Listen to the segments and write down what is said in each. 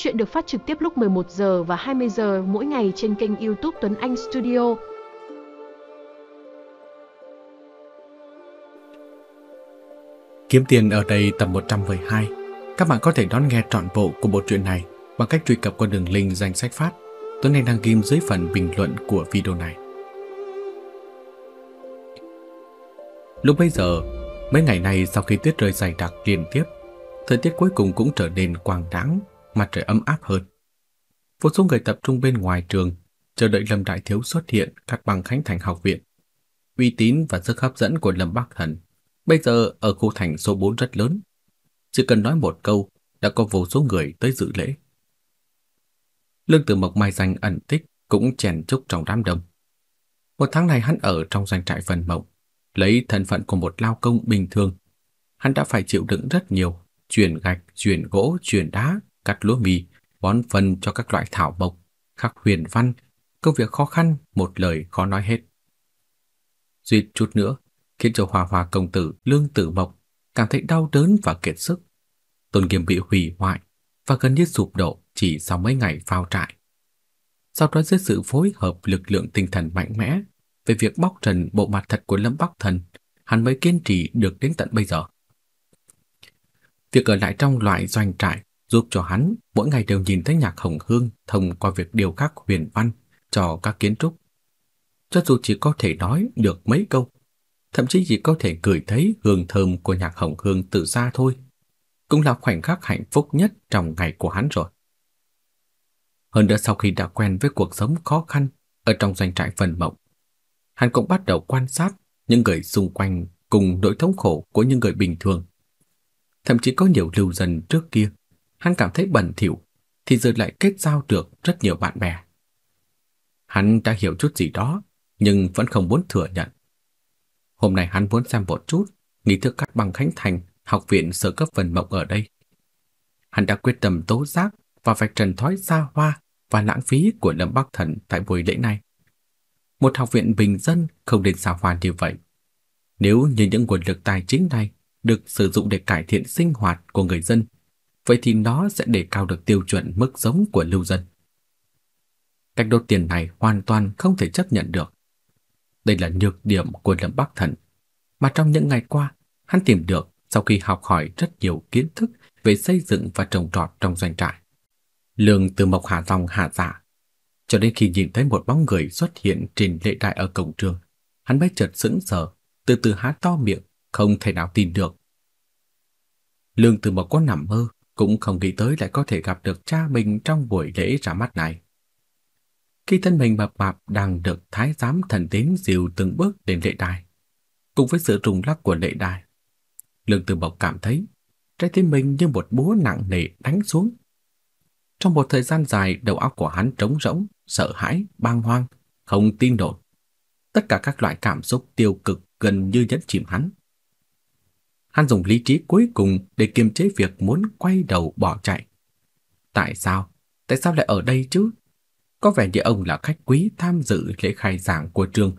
Chuyện được phát trực tiếp lúc 11 giờ và 20 giờ mỗi ngày trên kênh YouTube Tuấn Anh Studio. Kiếm tiền ở đây tập 112. Các bạn có thể đón nghe trọn bộ của bộ truyện này bằng cách truy cập qua đường link danh sách phát. Tuấn Anh đăng ghim dưới phần bình luận của video này. Lúc bây giờ, mấy ngày nay sau khi tuyết rơi dày đặc liên tiếp, thời tiết cuối cùng cũng trở nên quang đãng mặt trời ấm áp hơn. Vô số người tập trung bên ngoài trường chờ đợi Lâm Đại Thiếu xuất hiện cắt bằng khánh thành học viện. Uy tín và sức hấp dẫn của Lâm Bắc Thần bây giờ ở khu thành số 4 rất lớn. Chỉ cần nói một câu đã có vô số người tới dự lễ. Lương Tử Mộc mai danh ẩn tích cũng chèn chúc trong đám đông. Một tháng này hắn ở trong doanh trại phần Mộng, lấy thân phận của một lao công bình thường. Hắn đã phải chịu đựng rất nhiều, chuyển gạch, chuyển gỗ, chuyển đá, cắt lúa mì, bón phân cho các loại thảo mộc, khắc huyền văn, công việc khó khăn một lời khó nói hết. Duyệt chút nữa, khiến cho Hòa Hòa công tử Lương Tử Mộc cảm thấy đau đớn và kiệt sức. Tôn Nghiêm bị hủy hoại và gần như sụp đổ chỉ sau mấy ngày phao trại. Sau đó dưới sự phối hợp lực lượng tinh thần mạnh mẽ về việc bóc trần bộ mặt thật của Lâm Bắc Thần, hắn mới kiên trì được đến tận bây giờ. Việc ở lại trong loại doanh trại giúp cho hắn mỗi ngày đều nhìn thấy nhạc hồng hương thông qua việc điều khắc huyền văn cho các kiến trúc. Cho dù chỉ có thể nói được mấy câu, thậm chí chỉ có thể gửi thấy hương thơm của nhạc hồng hương từ xa thôi, cũng là khoảnh khắc hạnh phúc nhất trong ngày của hắn rồi. Hơn nữa sau khi đã quen với cuộc sống khó khăn ở trong doanh trại phần mộng, hắn cũng bắt đầu quan sát những người xung quanh cùng nỗi thống khổ của những người bình thường. Thậm chí có nhiều lưu dân trước kia hắn cảm thấy bẩn thỉu thì giờ lại kết giao được rất nhiều bạn bè. Hắn đã hiểu chút gì đó, nhưng vẫn không muốn thừa nhận. Hôm nay hắn muốn xem một chút nghi thức cắt bằng Khánh Thành, học viện sơ cấp phần mộng ở đây. Hắn đã quyết tâm tố giác và vạch trần thói xa hoa và lãng phí của Lâm Bắc Thần tại buổi lễ này. Một học viện bình dân không nên xa hoa như vậy. Nếu như những nguồn lực tài chính này được sử dụng để cải thiện sinh hoạt của người dân vậy thì nó sẽ đề cao được tiêu chuẩn mức sống của lưu dân. Cách đốt tiền này hoàn toàn không thể chấp nhận được. Đây là nhược điểm của Lâm Bắc Thần, mà trong những ngày qua, hắn tìm được sau khi học hỏi rất nhiều kiến thức về xây dựng và trồng trọt trong doanh trại. Lương từ Mộc Hà Dòng hạ dạ, cho đến khi nhìn thấy một bóng người xuất hiện trên lễ đại ở cổng trường, hắn mới chợt sững sờ, từ từ há to miệng, không thể nào tin được. Lương Từ Mộc có nằm mơ, cũng không nghĩ tới lại có thể gặp được cha mình trong buổi lễ ra mắt này. Khi thân mình mập mạp đang được thái giám thần tín dìu từng bước đến lễ đài, cùng với sự rung lắc của lễ đài, Lương tử Bộc cảm thấy trái tim mình như một búa nặng nề đánh xuống. Trong một thời gian dài, đầu óc của hắn trống rỗng, sợ hãi, bàng hoang, không tin nổi. Tất cả các loại cảm xúc tiêu cực gần như nhấn chìm hắn. Hắn dùng lý trí cuối cùng để kiềm chế việc muốn quay đầu bỏ chạy. Tại sao? Tại sao lại ở đây chứ? Có vẻ như ông là khách quý tham dự lễ khai giảng của trường.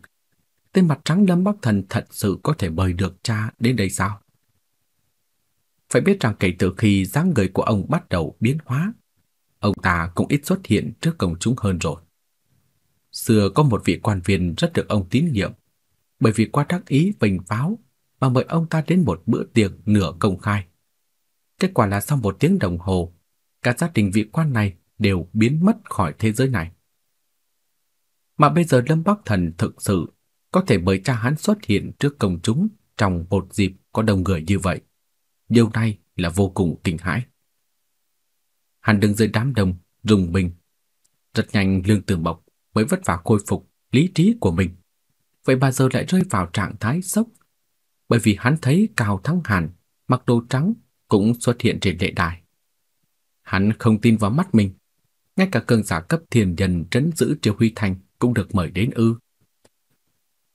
Tên mặt trắng Lâm Bắc Thần thật sự có thể mời được cha đến đây sao? Phải biết rằng kể từ khi dáng người của ông bắt đầu biến hóa, ông ta cũng ít xuất hiện trước công chúng hơn rồi. Xưa có một vị quan viên rất được ông tín nhiệm, bởi vì quá đắc ý vinh pháo và mời ông ta đến một bữa tiệc nửa công khai. Kết quả là sau một tiếng đồng hồ, cả gia đình vị quan này đều biến mất khỏi thế giới này. Mà bây giờ Lâm Bắc Thần thực sự có thể mời cha hắn xuất hiện trước công chúng trong một dịp có đông người như vậy. Điều này là vô cùng kinh hãi. Hắn đứng dưới đám đông, rùng mình. Rất nhanh Lương Tử Mộc mới vất vả khôi phục lý trí của mình. Vậy mà giờ lại rơi vào trạng thái sốc bởi vì hắn thấy Cao Thắng Hàn mặc đồ trắng cũng xuất hiện trên lệ đài. Hắn không tin vào mắt mình, ngay cả cường giả cấp thiền nhân trấn giữ Triều Huy Thành cũng được mời đến ư.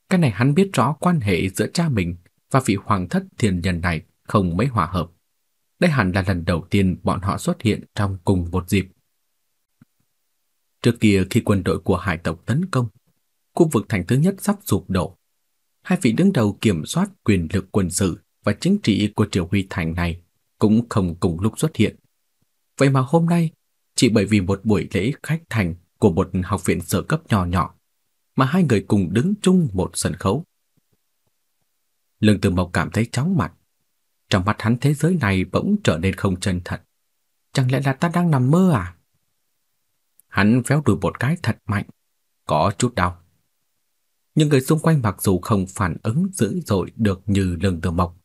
Cái này hắn biết rõ quan hệ giữa cha mình và vị hoàng thất thiền nhân này không mấy hòa hợp. Đây hẳn là lần đầu tiên bọn họ xuất hiện trong cùng một dịp. Trước kia khi quân đội của hải tộc tấn công, khu vực thành thứ nhất sắp sụp đổ, hai vị đứng đầu kiểm soát quyền lực quân sự và chính trị của Triều Huy Thành này cũng không cùng lúc xuất hiện. Vậy mà hôm nay, chỉ bởi vì một buổi lễ khách thành của một học viện sơ cấp nhỏ nhỏ mà hai người cùng đứng chung một sân khấu. Lương Tử Mộc cảm thấy chóng mặt. Trong mắt hắn thế giới này bỗng trở nên không chân thật. Chẳng lẽ là ta đang nằm mơ à? Hắn véo đùi một cái thật mạnh, có chút đau. Những người xung quanh mặc dù không phản ứng dữ dội được như lần từ mộc,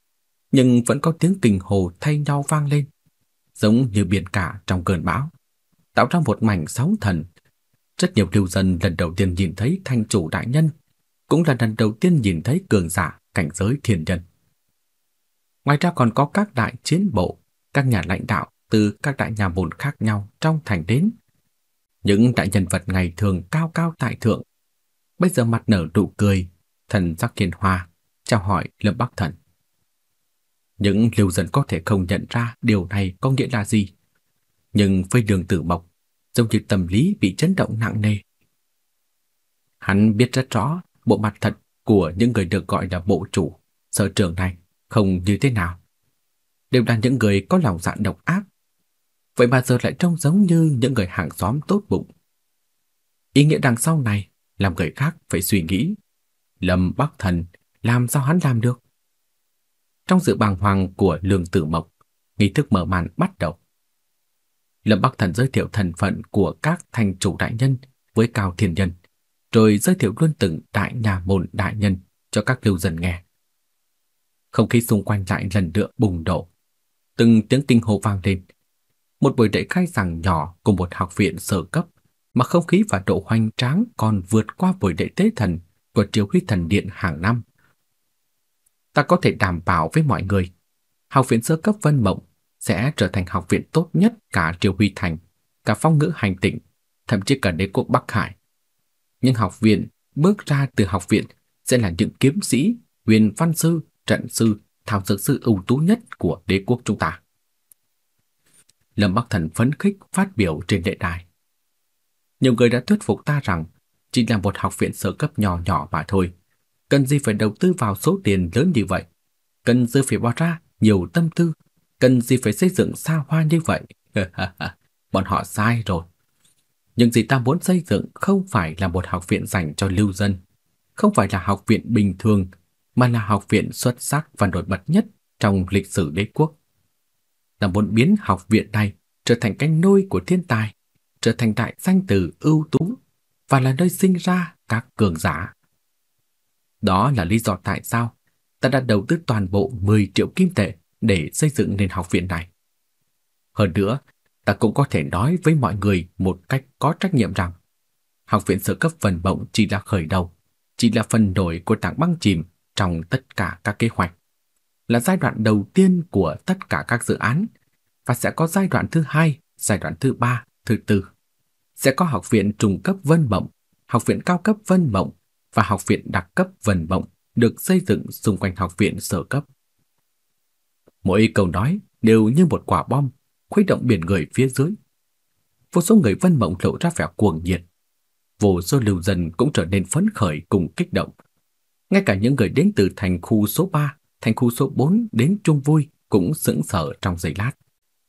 nhưng vẫn có tiếng kinh hồ thay nhau vang lên, giống như biển cả trong cơn bão, tạo ra một mảnh sóng thần. Rất nhiều lưu dân lần đầu tiên nhìn thấy thanh chủ đại nhân, cũng là lần đầu tiên nhìn thấy cường giả cảnh giới thiên nhân. Ngoài ra còn có các đại chiến bộ, các nhà lãnh đạo từ các đại nhà môn khác nhau trong thành đến. Những đại nhân vật ngày thường cao cao tại thượng bây giờ mặt nở nụ cười, thần sắc hiền hòa, chào hỏi Lâm Bắc Thần. Những lưu dân có thể không nhận ra điều này có nghĩa là gì, nhưng với đường tử mộc, giống như tâm lý bị chấn động nặng nề. Hắn biết rất rõ bộ mặt thật của những người được gọi là bộ chủ, sở trưởng này không như thế nào. Đều là những người có lòng dạ độc ác. Vậy mà giờ lại trông giống như những người hàng xóm tốt bụng. Ý nghĩa đằng sau này làm người khác phải suy nghĩ. Lâm Bắc Thần, làm sao hắn làm được? Trong sự bàng hoàng của Lương Tử Mộc, nghi thức mở màn bắt đầu. Lâm Bắc Thần giới thiệu thần phận của các thành chủ đại nhân với cao thiền nhân, rồi giới thiệu luôn từng đại nhà môn đại nhân cho các lưu dân nghe. Không khí xung quanh trại lần nữa bùng nổ. Từng tiếng kinh hô vang lên. Một buổi lễ khai giảng nhỏ của một học viện sơ cấp mà không khí và độ hoành tráng còn vượt qua buổi lễ tế thần của triều huy thần điện hàng năm. Ta có thể đảm bảo với mọi người, học viện sơ cấp Vân Mộng sẽ trở thành học viện tốt nhất cả triều huy thành, cả phong ngữ hành tỉnh, thậm chí cả đế quốc Bắc Hải. Nhưng học viện bước ra từ học viện sẽ là những kiếm sĩ, huyền văn sư, trận sư, thảo dược sư ưu tú nhất của đế quốc chúng ta. Lâm Bắc Thần phấn khích phát biểu trên lễ đài nhiều người đã thuyết phục ta rằng chỉ là một học viện sơ cấp nhỏ nhỏ mà thôi, cần gì phải đầu tư vào số tiền lớn như vậy, cần gì phải bỏ ra nhiều tâm tư, cần gì phải xây dựng xa hoa như vậy. Bọn họ sai rồi. Nhưng gì ta muốn xây dựng không phải là một học viện dành cho lưu dân, không phải là học viện bình thường, mà là học viện xuất sắc và nổi bật nhất trong lịch sử đế quốc. Ta muốn biến học viện này trở thành cánh nôi của thiên tài, trở thành đại danh tử ưu tú và là nơi sinh ra các cường giả. Đó là lý do tại sao ta đã đầu tư toàn bộ 10 triệu kim tệ để xây dựng nền học viện này. Hơn nữa, ta cũng có thể nói với mọi người một cách có trách nhiệm rằng học viện sơ cấp phần bổng chỉ là khởi đầu, chỉ là phần nổi của tảng băng chìm trong tất cả các kế hoạch, là giai đoạn đầu tiên của tất cả các dự án và sẽ có giai đoạn thứ hai, giai đoạn thứ ba, thứ tư sẽ có học viện trung cấp Vân Mộng, học viện cao cấp Vân Mộng và học viện đặc cấp Vân Mộng được xây dựng xung quanh học viện sơ cấp. Mỗi câu nói đều như một quả bom khuấy động biển người phía dưới. Vô số người Vân Mộng lộ ra vẻ cuồng nhiệt. Vô số lưu dân cũng trở nên phấn khởi cùng kích động. Ngay cả những người đến từ thành khu số 3, thành khu số 4 đến chung Vui cũng sững sờ trong giây lát.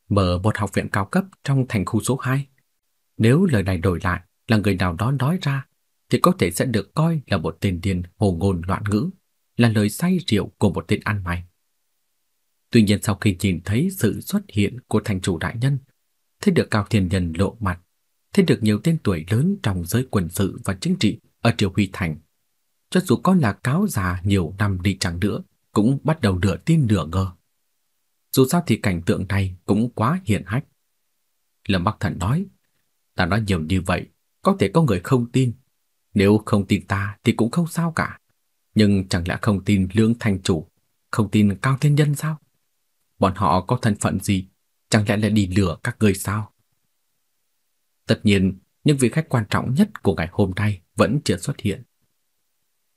Mở một học viện cao cấp trong thành khu số 2 nếu lời này đổi lại là người nào đó nói ra thì có thể sẽ được coi là một tên điên hồ ngôn loạn ngữ, là lời say rượu của một tên ăn mày. Tuy nhiên sau khi nhìn thấy sự xuất hiện của thành chủ đại nhân, thấy được Cao Thiên Nhân lộ mặt, thấy được nhiều tên tuổi lớn trong giới quân sự và chính trị ở Triều Huy Thành, cho dù có là cáo già nhiều năm đi chẳng nữa, cũng bắt đầu nửa tin nửa ngờ. Dù sao thì cảnh tượng này cũng quá hiện hách. Lâm Bắc Thần nói, Ta nói nhiều như vậy, có thể có người không tin. Nếu không tin ta thì cũng không sao cả. Nhưng chẳng lẽ không tin Lương Thành Chủ, không tin Cao Thiên Nhân sao? Bọn họ có thân phận gì? Chẳng lẽ lại đi lừa các người sao? Tất nhiên, những vị khách quan trọng nhất của ngày hôm nay vẫn chưa xuất hiện.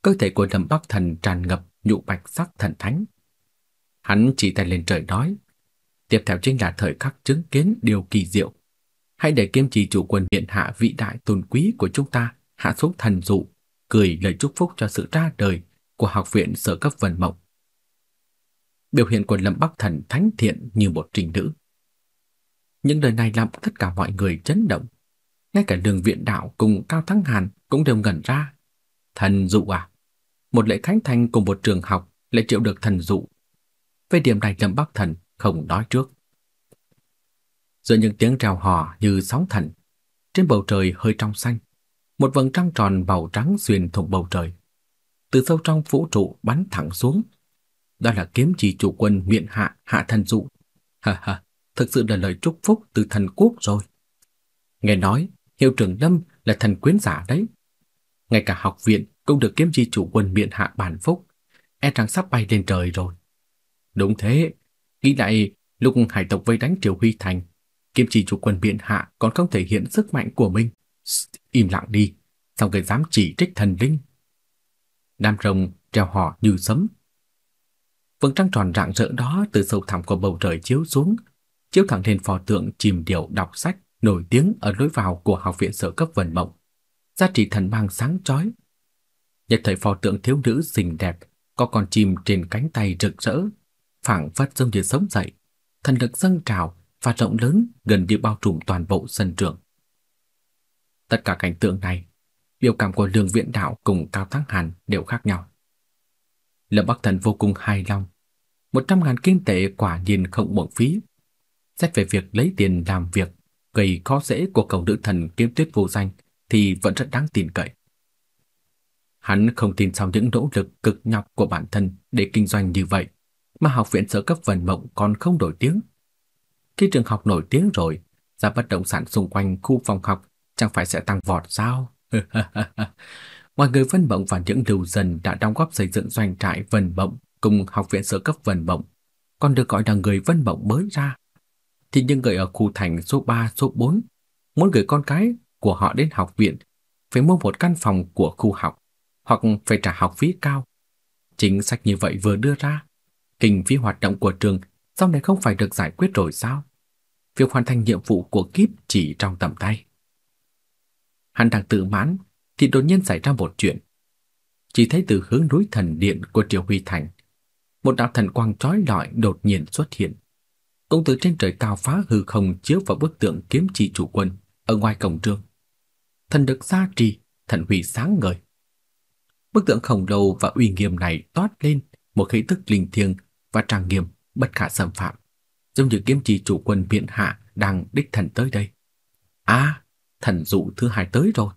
Cơ thể của Lâm Bắc Thần tràn ngập nhụ bạch sắc thần thánh. Hắn chỉ tay lên trời nói, tiếp theo chính là thời khắc chứng kiến điều kỳ diệu hãy để kiêm trì chủ quân hiện hạ vị đại tôn quý của chúng ta hạ xuống thần dụ, cười lời chúc phúc cho sự ra đời của học viện sở cấp vần Mộng. Biểu hiện của Lâm Bắc Thần thánh thiện như một trình nữ. Những lời này làm tất cả mọi người chấn động. Ngay cả đường viện đạo cùng Cao Thắng Hàn cũng đều ngẩn ra. Thần dụ à? Một lễ khánh thành cùng một trường học lại chịu được thần dụ. Về điểm này Lâm Bắc Thần không nói trước. Giữa những tiếng reo hò như sóng thần, trên bầu trời hơi trong xanh, một vầng trăng tròn màu trắng xuyên thủng bầu trời, từ sâu trong vũ trụ bắn thẳng xuống. Đó là kiếm chỉ chủ quân miện hạ hạ thần dụ. Ha ha, thực sự là lời chúc phúc từ thần quốc rồi. Nghe nói, hiệu trưởng Lâm là thần quyến giả đấy. Ngay cả học viện cũng được kiếm chi chủ quân miện hạ bản phúc, e rằng sắp bay lên trời rồi. Đúng thế, nghĩ lại lúc hải tộc vây đánh Triều Huy Thành, Kiếm chỉ chủ quân biện hạ còn không thể hiện sức mạnh của mình. Im lặng đi, sao người dám chỉ trích thần linh? Nam rồng treo họ như sấm. Vầng trăng tròn rạng rỡ đó từ sâu thẳm của bầu trời chiếu xuống, chiếu thẳng lên phò tượng chìm điệu đọc sách nổi tiếng ở lối vào của học viện sở cấp Vân Mộng. Giá trị thần mang sáng chói. Nhật thời phò tượng thiếu nữ xinh đẹp có con chim trên cánh tay rực rỡ, phảng phất giống như sống dậy, thần lực dâng trào và rộng lớn gần như bao trùm toàn bộ sân trường. Tất cả cảnh tượng này, biểu cảm của Lương Viện Đạo cùng Cao Thắng Hàn đều khác nhau. Lâm Bắc Thần vô cùng hài lòng. một trăm ngàn kinh tệ quả nhiên không uổng phí. Xét về việc lấy tiền làm việc gây khó dễ của cầu nữ thần kiếm tuyết vô danh thì vẫn rất đáng tin cậy. Hắn không tin sau những nỗ lực cực nhọc của bản thân để kinh doanh như vậy mà học viện sở cấp vần mộng còn không đổi tiếng khi trường học nổi tiếng rồi, giá bất động sản xung quanh khu phòng học chẳng phải sẽ tăng vọt sao? Mọi người Vân bổng và những lưu dân đã đóng góp xây dựng doanh trại Vân bổng cùng học viện sơ cấp Vân bổng, còn được gọi là người vân bổng mới ra. Thì những người ở khu thành số 3, số 4 muốn gửi con cái của họ đến học viện phải mua một căn phòng của khu học hoặc phải trả học phí cao. Chính sách như vậy vừa đưa ra, kinh phí hoạt động của trường Sao này không phải được giải quyết rồi sao? Việc hoàn thành nhiệm vụ của kiếp chỉ trong tầm tay. Hắn đang tự mãn thì đột nhiên xảy ra một chuyện. Chỉ thấy từ hướng núi thần điện của Triều Huy Thành, một đạo thần quang chói lọi đột nhiên xuất hiện. Công tử trên trời cao phá hư không chiếu vào bức tượng kiếm chỉ chủ quân ở ngoài cổng trường. Thần được gia trì, thần huy sáng ngời. Bức tượng khổng lồ và uy nghiêm này toát lên một khí tức linh thiêng và trang nghiêm bất khả xâm phạm, giống như kiếm chỉ chủ quân viện hạ đang đích thần tới đây. A, à, thần dụ thứ hai tới rồi.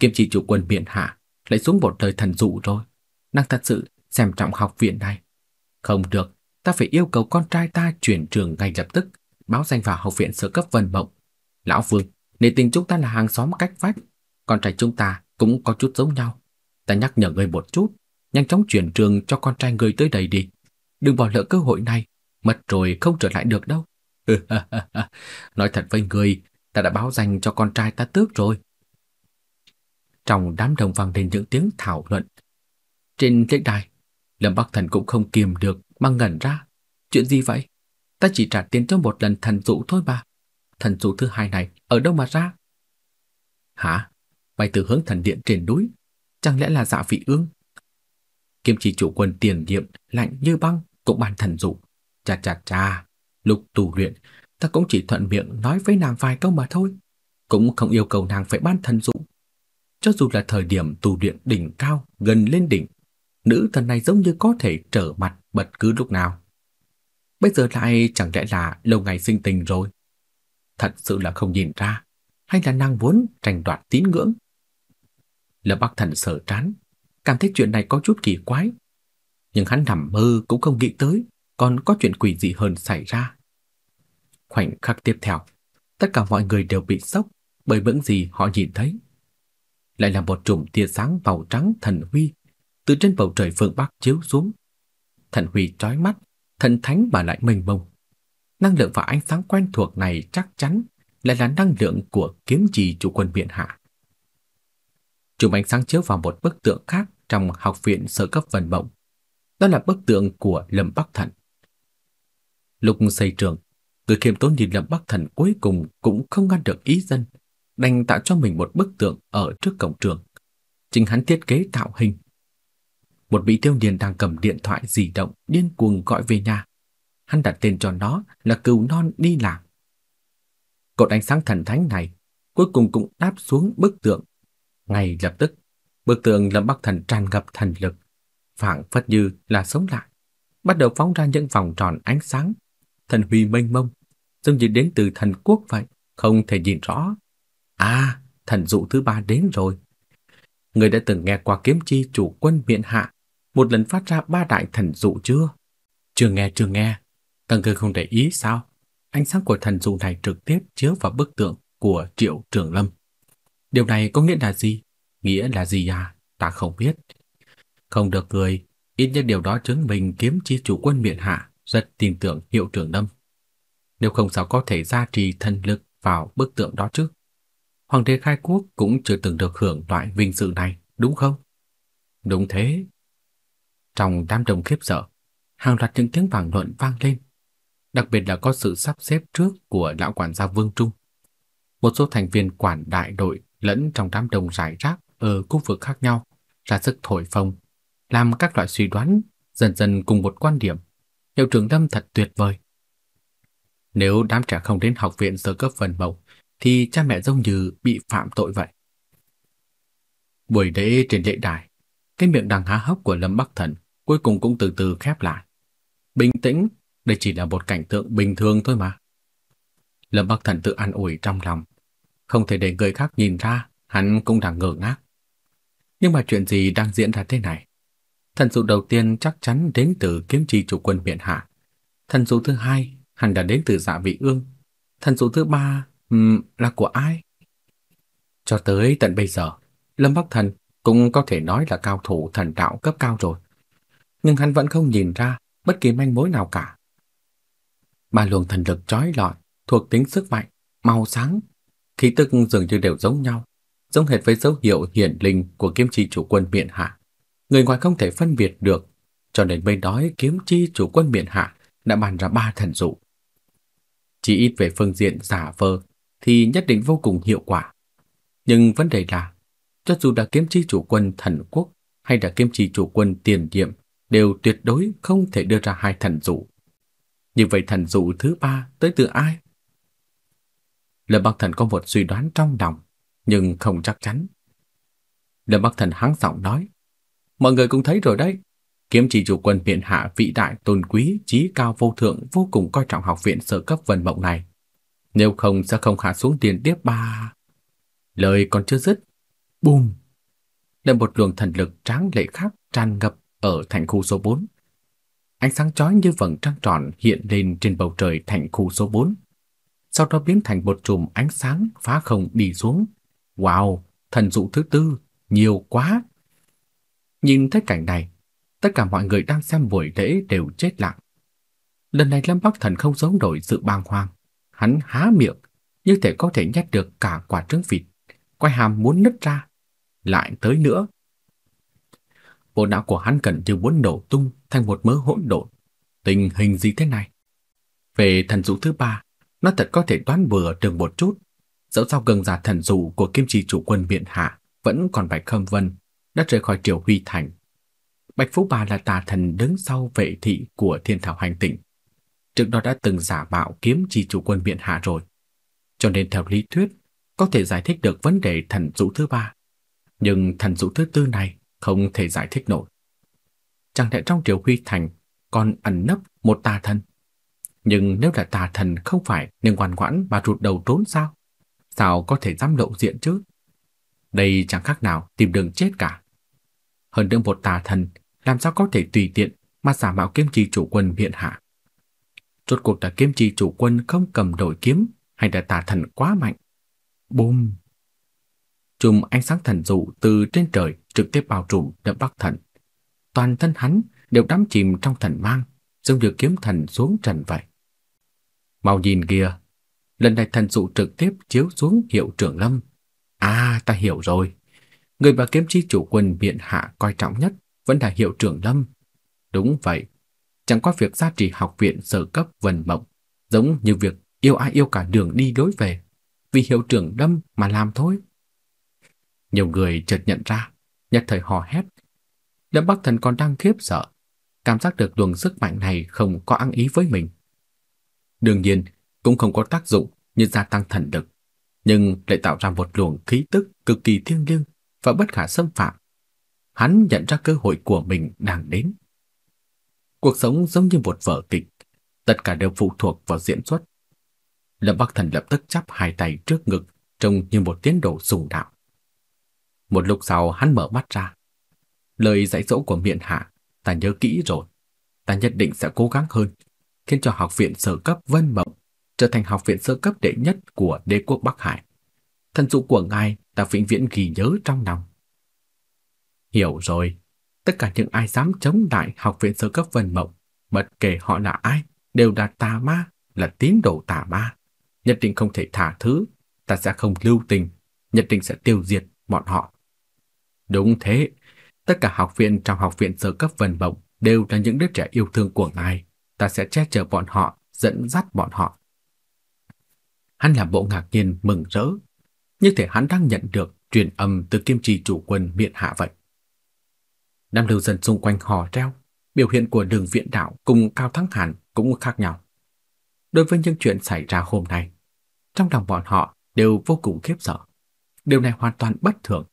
Kiếm chỉ chủ quân viện hạ lại xuống một đời thần dụ rồi. Năng thật sự xem trọng học viện này. Không được, ta phải yêu cầu con trai ta chuyển trường ngay lập tức, báo danh vào học viện sơ cấp Vân Mộng. Lão Vương, nể tình chúng ta là hàng xóm cách vách, con trai chúng ta cũng có chút giống nhau. Ta nhắc nhở người một chút, nhanh chóng chuyển trường cho con trai người tới đây đi đừng bỏ lỡ cơ hội này, mất rồi không trở lại được đâu. Nói thật với người, ta đã báo danh cho con trai ta tước rồi. Trong đám đồng vang lên những tiếng thảo luận. Trên lễ đài, Lâm Bắc Thần cũng không kiềm được mà ngẩn ra. Chuyện gì vậy? Ta chỉ trả tiền cho một lần thần dụ thôi mà. Thần dụ thứ hai này ở đâu mà ra? Hả? Bay từ hướng thần điện trên núi. Chẳng lẽ là dạ vị ương? Kim chỉ chủ quân tiền nhiệm lạnh như băng cũng bản thần dụ. Chà chà chà, lúc tu luyện, ta cũng chỉ thuận miệng nói với nàng vài câu mà thôi, cũng không yêu cầu nàng phải ban thần dụ. Cho dù là thời điểm tu luyện đỉnh cao, gần lên đỉnh, nữ thần này giống như có thể trở mặt bất cứ lúc nào. Bây giờ lại chẳng lẽ là lâu ngày sinh tình rồi? Thật sự là không nhìn ra, hay là nàng vốn tranh đoạt tín ngưỡng? Lâm Bắc Thần sợ trán, cảm thấy chuyện này có chút kỳ quái, nhưng hắn nằm mơ cũng không nghĩ tới còn có chuyện quỷ dị hơn xảy ra. Khoảnh khắc tiếp theo, tất cả mọi người đều bị sốc bởi những gì họ nhìn thấy. Lại là một chùm tia sáng màu trắng thần huy từ trên bầu trời phương Bắc chiếu xuống. Thần huy trói mắt, thần thánh mà lại mênh mông. Năng lượng và ánh sáng quen thuộc này chắc chắn lại là năng lượng của kiếm trì chủ quân biện hạ. Chùm ánh sáng chiếu vào một bức tượng khác trong học viện sở cấp vần mộng đó là bức tượng của Lâm Bắc Thần. Lúc xây trường, người khiêm tốn nhìn Lâm Bắc Thần cuối cùng cũng không ngăn được ý dân, đành tạo cho mình một bức tượng ở trước cổng trường. Chính hắn thiết kế tạo hình. Một vị tiêu niên đang cầm điện thoại di động điên cuồng gọi về nhà. Hắn đặt tên cho nó là cừu non đi làm. Cột ánh sáng thần thánh này cuối cùng cũng đáp xuống bức tượng. Ngay lập tức, bức tượng Lâm Bắc Thần tràn ngập thần lực, phảng phất như là sống lại, bắt đầu phóng ra những vòng tròn ánh sáng, thần huy mênh mông, dường như đến từ thần quốc vậy, không thể nhìn rõ. À, thần dụ thứ ba đến rồi. Người đã từng nghe qua kiếm chi chủ quân miện hạ, một lần phát ra ba đại thần dụ chưa? Chưa nghe, chưa nghe. Tăng cơ không để ý sao? Ánh sáng của thần dụ này trực tiếp chiếu vào bức tượng của Triệu Trường Lâm. Điều này có nghĩa là gì? Nghĩa là gì à? Ta không biết. Không được cười, ít nhất điều đó chứng minh kiếm chi chủ quân miện hạ rất tin tưởng hiệu trưởng Lâm. Nếu không sao có thể gia trì thần lực vào bức tượng đó chứ? Hoàng đế khai quốc cũng chưa từng được hưởng loại vinh dự này, đúng không? Đúng thế. Trong đám đồng khiếp sợ, hàng loạt những tiếng vàng luận vang lên, đặc biệt là có sự sắp xếp trước của lão quản gia Vương Trung. Một số thành viên quản đại đội lẫn trong đám đồng rải rác ở khu vực khác nhau ra sức thổi phồng làm các loại suy đoán, dần dần cùng một quan điểm. Hiệu trưởng Lâm thật tuyệt vời. Nếu đám trẻ không đến học viện sơ cấp phần mẫu, thì cha mẹ dông như bị phạm tội vậy. Buổi lễ trên lễ đài, cái miệng đằng há hốc của Lâm Bắc Thần cuối cùng cũng từ từ khép lại. Bình tĩnh, đây chỉ là một cảnh tượng bình thường thôi mà. Lâm Bắc Thần tự an ủi trong lòng, không thể để người khác nhìn ra, hắn cũng đang ngơ ngác. Nhưng mà chuyện gì đang diễn ra thế này? Thần dụ đầu tiên chắc chắn đến từ kiếm trì chủ quân biện hạ. Thần dụ thứ hai hẳn đã đến từ dạ vị ương. Thần dụ thứ ba um, là của ai? Cho tới tận bây giờ, Lâm Bắc Thần cũng có thể nói là cao thủ thần đạo cấp cao rồi. Nhưng hắn vẫn không nhìn ra bất kỳ manh mối nào cả. Ba luồng thần lực trói lọi, thuộc tính sức mạnh, màu sáng, khí tức dường như đều giống nhau, giống hệt với dấu hiệu hiển linh của kiếm trì chủ quân biện hạ người ngoài không thể phân biệt được, cho nên bên nói kiếm chi chủ quân miền hạ đã bàn ra ba thần dụ. Chỉ ít về phương diện giả vờ thì nhất định vô cùng hiệu quả. Nhưng vấn đề là, cho dù đã kiếm chi chủ quân thần quốc hay đã kiếm chi chủ quân tiền nhiệm đều tuyệt đối không thể đưa ra hai thần dụ. Như vậy thần dụ thứ ba tới từ ai? Lâm Bắc Thần có một suy đoán trong lòng, nhưng không chắc chắn. Lâm Bắc Thần hắng giọng nói, Mọi người cũng thấy rồi đấy, kiếm chỉ chủ quân viện hạ vĩ đại tôn quý, trí cao vô thượng vô cùng coi trọng học viện sở cấp Vân Mộng này. Nếu không sẽ không hạ xuống tiền tiếp ba. Lời còn chưa dứt, bùm. lên một luồng thần lực tráng lệ khác tràn ngập ở thành khu số 4. Ánh sáng chói như vầng trăng tròn hiện lên trên bầu trời thành khu số 4. Sau đó biến thành một chùm ánh sáng phá không đi xuống. Wow, thần dụ thứ tư, nhiều quá, Nhìn thấy cảnh này, tất cả mọi người đang xem buổi lễ đều chết lặng. Lần này Lâm Bắc Thần không giấu nổi sự bàng hoàng, hắn há miệng, như thể có thể nhét được cả quả trứng vịt, quay hàm muốn nứt ra, lại tới nữa. Bộ não của hắn gần như muốn nổ tung thành một mớ hỗn độn. Tình hình gì thế này? Về thần dụ thứ ba, nó thật có thể đoán bừa được một chút. Dẫu sao gần giả thần dụ của kim trì chủ quân miện hạ vẫn còn phải khâm vân đã rời khỏi Triều Huy Thành. Bạch Phú Bà là tà thần đứng sau vệ thị của thiên thảo hành tỉnh. Trước đó đã từng giả bạo kiếm chi chủ quân Biện Hạ rồi. Cho nên theo lý thuyết, có thể giải thích được vấn đề thần dụ thứ ba. Nhưng thần dụ thứ tư này không thể giải thích nổi. Chẳng lẽ trong Triều Huy Thành còn ẩn nấp một tà thần? Nhưng nếu là tà thần không phải nên ngoan ngoãn mà rụt đầu trốn sao? Sao có thể dám lộ diện chứ? Đây chẳng khác nào tìm đường chết cả hơn nữa một tà thần làm sao có thể tùy tiện mà giả mạo kiếm chi chủ quân viện hạ. Rốt cuộc là kiếm chi chủ quân không cầm đổi kiếm hay là tà thần quá mạnh. Bùm! Chùm ánh sáng thần dụ từ trên trời trực tiếp bao trùm đập bắc thần. Toàn thân hắn đều đắm chìm trong thần mang, giống như kiếm thần xuống trần vậy. Mau nhìn kìa! Lần này thần dụ trực tiếp chiếu xuống hiệu trưởng lâm. À, ta hiểu rồi. Người mà kiếm chi chủ quân biện hạ coi trọng nhất vẫn là hiệu trưởng Lâm. Đúng vậy, chẳng qua việc gia trì học viện sở cấp vần mộng, giống như việc yêu ai yêu cả đường đi đối về, vì hiệu trưởng Lâm mà làm thôi. Nhiều người chợt nhận ra, nhất thời hò hét. Lâm Bắc Thần còn đang khiếp sợ, cảm giác được luồng sức mạnh này không có ăn ý với mình. Đương nhiên, cũng không có tác dụng như gia tăng thần lực, nhưng lại tạo ra một luồng khí tức cực kỳ thiêng liêng và bất khả xâm phạm. Hắn nhận ra cơ hội của mình đang đến. Cuộc sống giống như một vở kịch, tất cả đều phụ thuộc vào diễn xuất. Lâm Bắc Thần lập tức chắp hai tay trước ngực, trông như một tiến độ sùng đạo. Một lúc sau hắn mở mắt ra. Lời dạy dỗ của miện hạ, ta nhớ kỹ rồi. Ta nhất định sẽ cố gắng hơn, khiến cho học viện sơ cấp Vân Mộng trở thành học viện sơ cấp đệ nhất của đế quốc Bắc Hải. Thần dụ của ngài ta vĩnh viễn ghi nhớ trong lòng. Hiểu rồi, tất cả những ai dám chống lại học viện sơ cấp Vân Mộng, bất kể họ là ai, đều là tà ma, là tín đồ tà ma. Nhất định không thể thả thứ, ta sẽ không lưu tình, nhất định sẽ tiêu diệt bọn họ. Đúng thế, tất cả học viện trong học viện sơ cấp Vân Mộng đều là những đứa trẻ yêu thương của ngài, ta sẽ che chở bọn họ, dẫn dắt bọn họ. Hắn làm bộ ngạc nhiên mừng rỡ, như thể hắn đang nhận được truyền âm từ kim trì chủ quân miệng hạ vậy. Đám lưu dân xung quanh hò reo, biểu hiện của đường viện đạo cùng Cao Thắng Hàn cũng khác nhau. Đối với những chuyện xảy ra hôm nay, trong lòng bọn họ đều vô cùng khiếp sợ. Điều này hoàn toàn bất thường.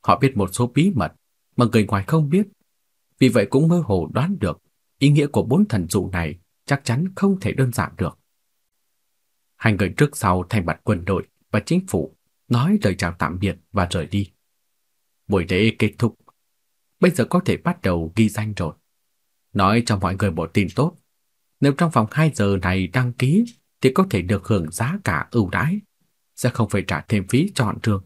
Họ biết một số bí mật mà người ngoài không biết, vì vậy cũng mơ hồ đoán được ý nghĩa của bốn thần dụ này chắc chắn không thể đơn giản được. Hai người trước sau thành mặt quân đội và chính phủ nói lời chào tạm biệt và rời đi. Buổi lễ kết thúc. Bây giờ có thể bắt đầu ghi danh rồi. Nói cho mọi người một tin tốt. Nếu trong vòng 2 giờ này đăng ký thì có thể được hưởng giá cả ưu đãi, sẽ không phải trả thêm phí chọn trường.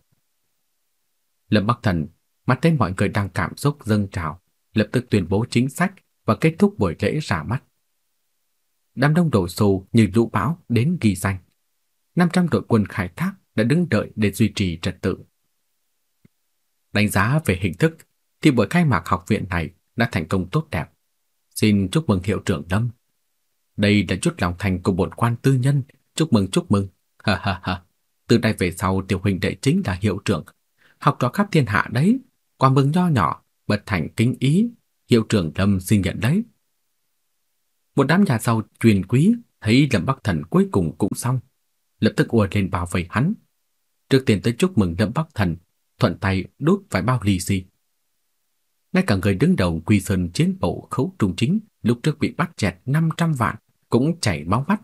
Lâm Bắc Thần mắt thấy mọi người đang cảm xúc dâng trào, lập tức tuyên bố chính sách và kết thúc buổi lễ ra mắt. Đám đông đổ xô như lũ bão đến ghi danh. 500 đội quân khai thác đã đứng đợi để duy trì trật tự. Đánh giá về hình thức thì buổi khai mạc học viện này đã thành công tốt đẹp. Xin chúc mừng hiệu trưởng Lâm. Đây là chút lòng thành của bổn quan tư nhân, chúc mừng chúc mừng. Ha ha ha. Từ nay về sau tiểu huynh đệ chính là hiệu trưởng, học trò khắp thiên hạ đấy. Qua mừng nho nhỏ, bật thành kính ý, hiệu trưởng Lâm xin nhận đấy. Một đám nhà giàu truyền quý thấy Lâm Bắc Thần cuối cùng cũng xong, lập tức ùa lên bảo vệ hắn. Trước tiên tới chúc mừng Lâm Bắc Thần, thuận tay đút vài bao lì xì. Ngay cả người đứng đầu Quy Sơn chiến bộ khấu trung chính lúc trước bị bắt chẹt 500 vạn cũng chảy máu mắt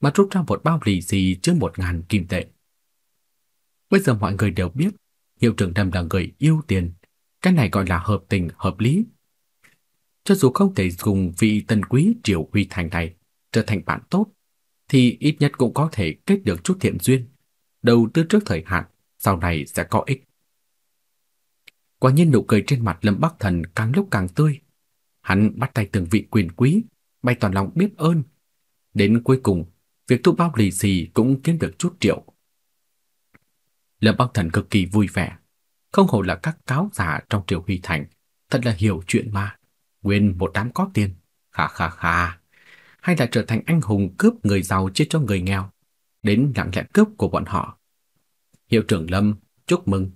mà rút ra một bao lì xì chứa một ngàn kim tệ. Bây giờ mọi người đều biết hiệu trưởng Đâm là người yêu tiền, cái này gọi là hợp tình hợp lý. Cho dù không thể dùng vị tân quý Triều Huy Thành này trở thành bạn tốt, thì ít nhất cũng có thể kết được chút thiện duyên, đầu tư trước thời hạn, sau này sẽ có ích. Quả nhiên nụ cười trên mặt Lâm Bắc Thần càng lúc càng tươi. Hắn bắt tay từng vị quyền quý, bày tỏ lòng biết ơn. Đến cuối cùng, việc thu bao lì xì cũng kiếm được chút triệu. Lâm Bắc Thần cực kỳ vui vẻ, không hổ là các cáo giả trong triều Huy Thành, thật là hiểu chuyện mà, nguyên một đám có tiền, kha kha kha hay là trở thành anh hùng cướp người giàu chia cho người nghèo, đến lặng lẽ cướp của bọn họ. Hiệu trưởng Lâm, chúc mừng.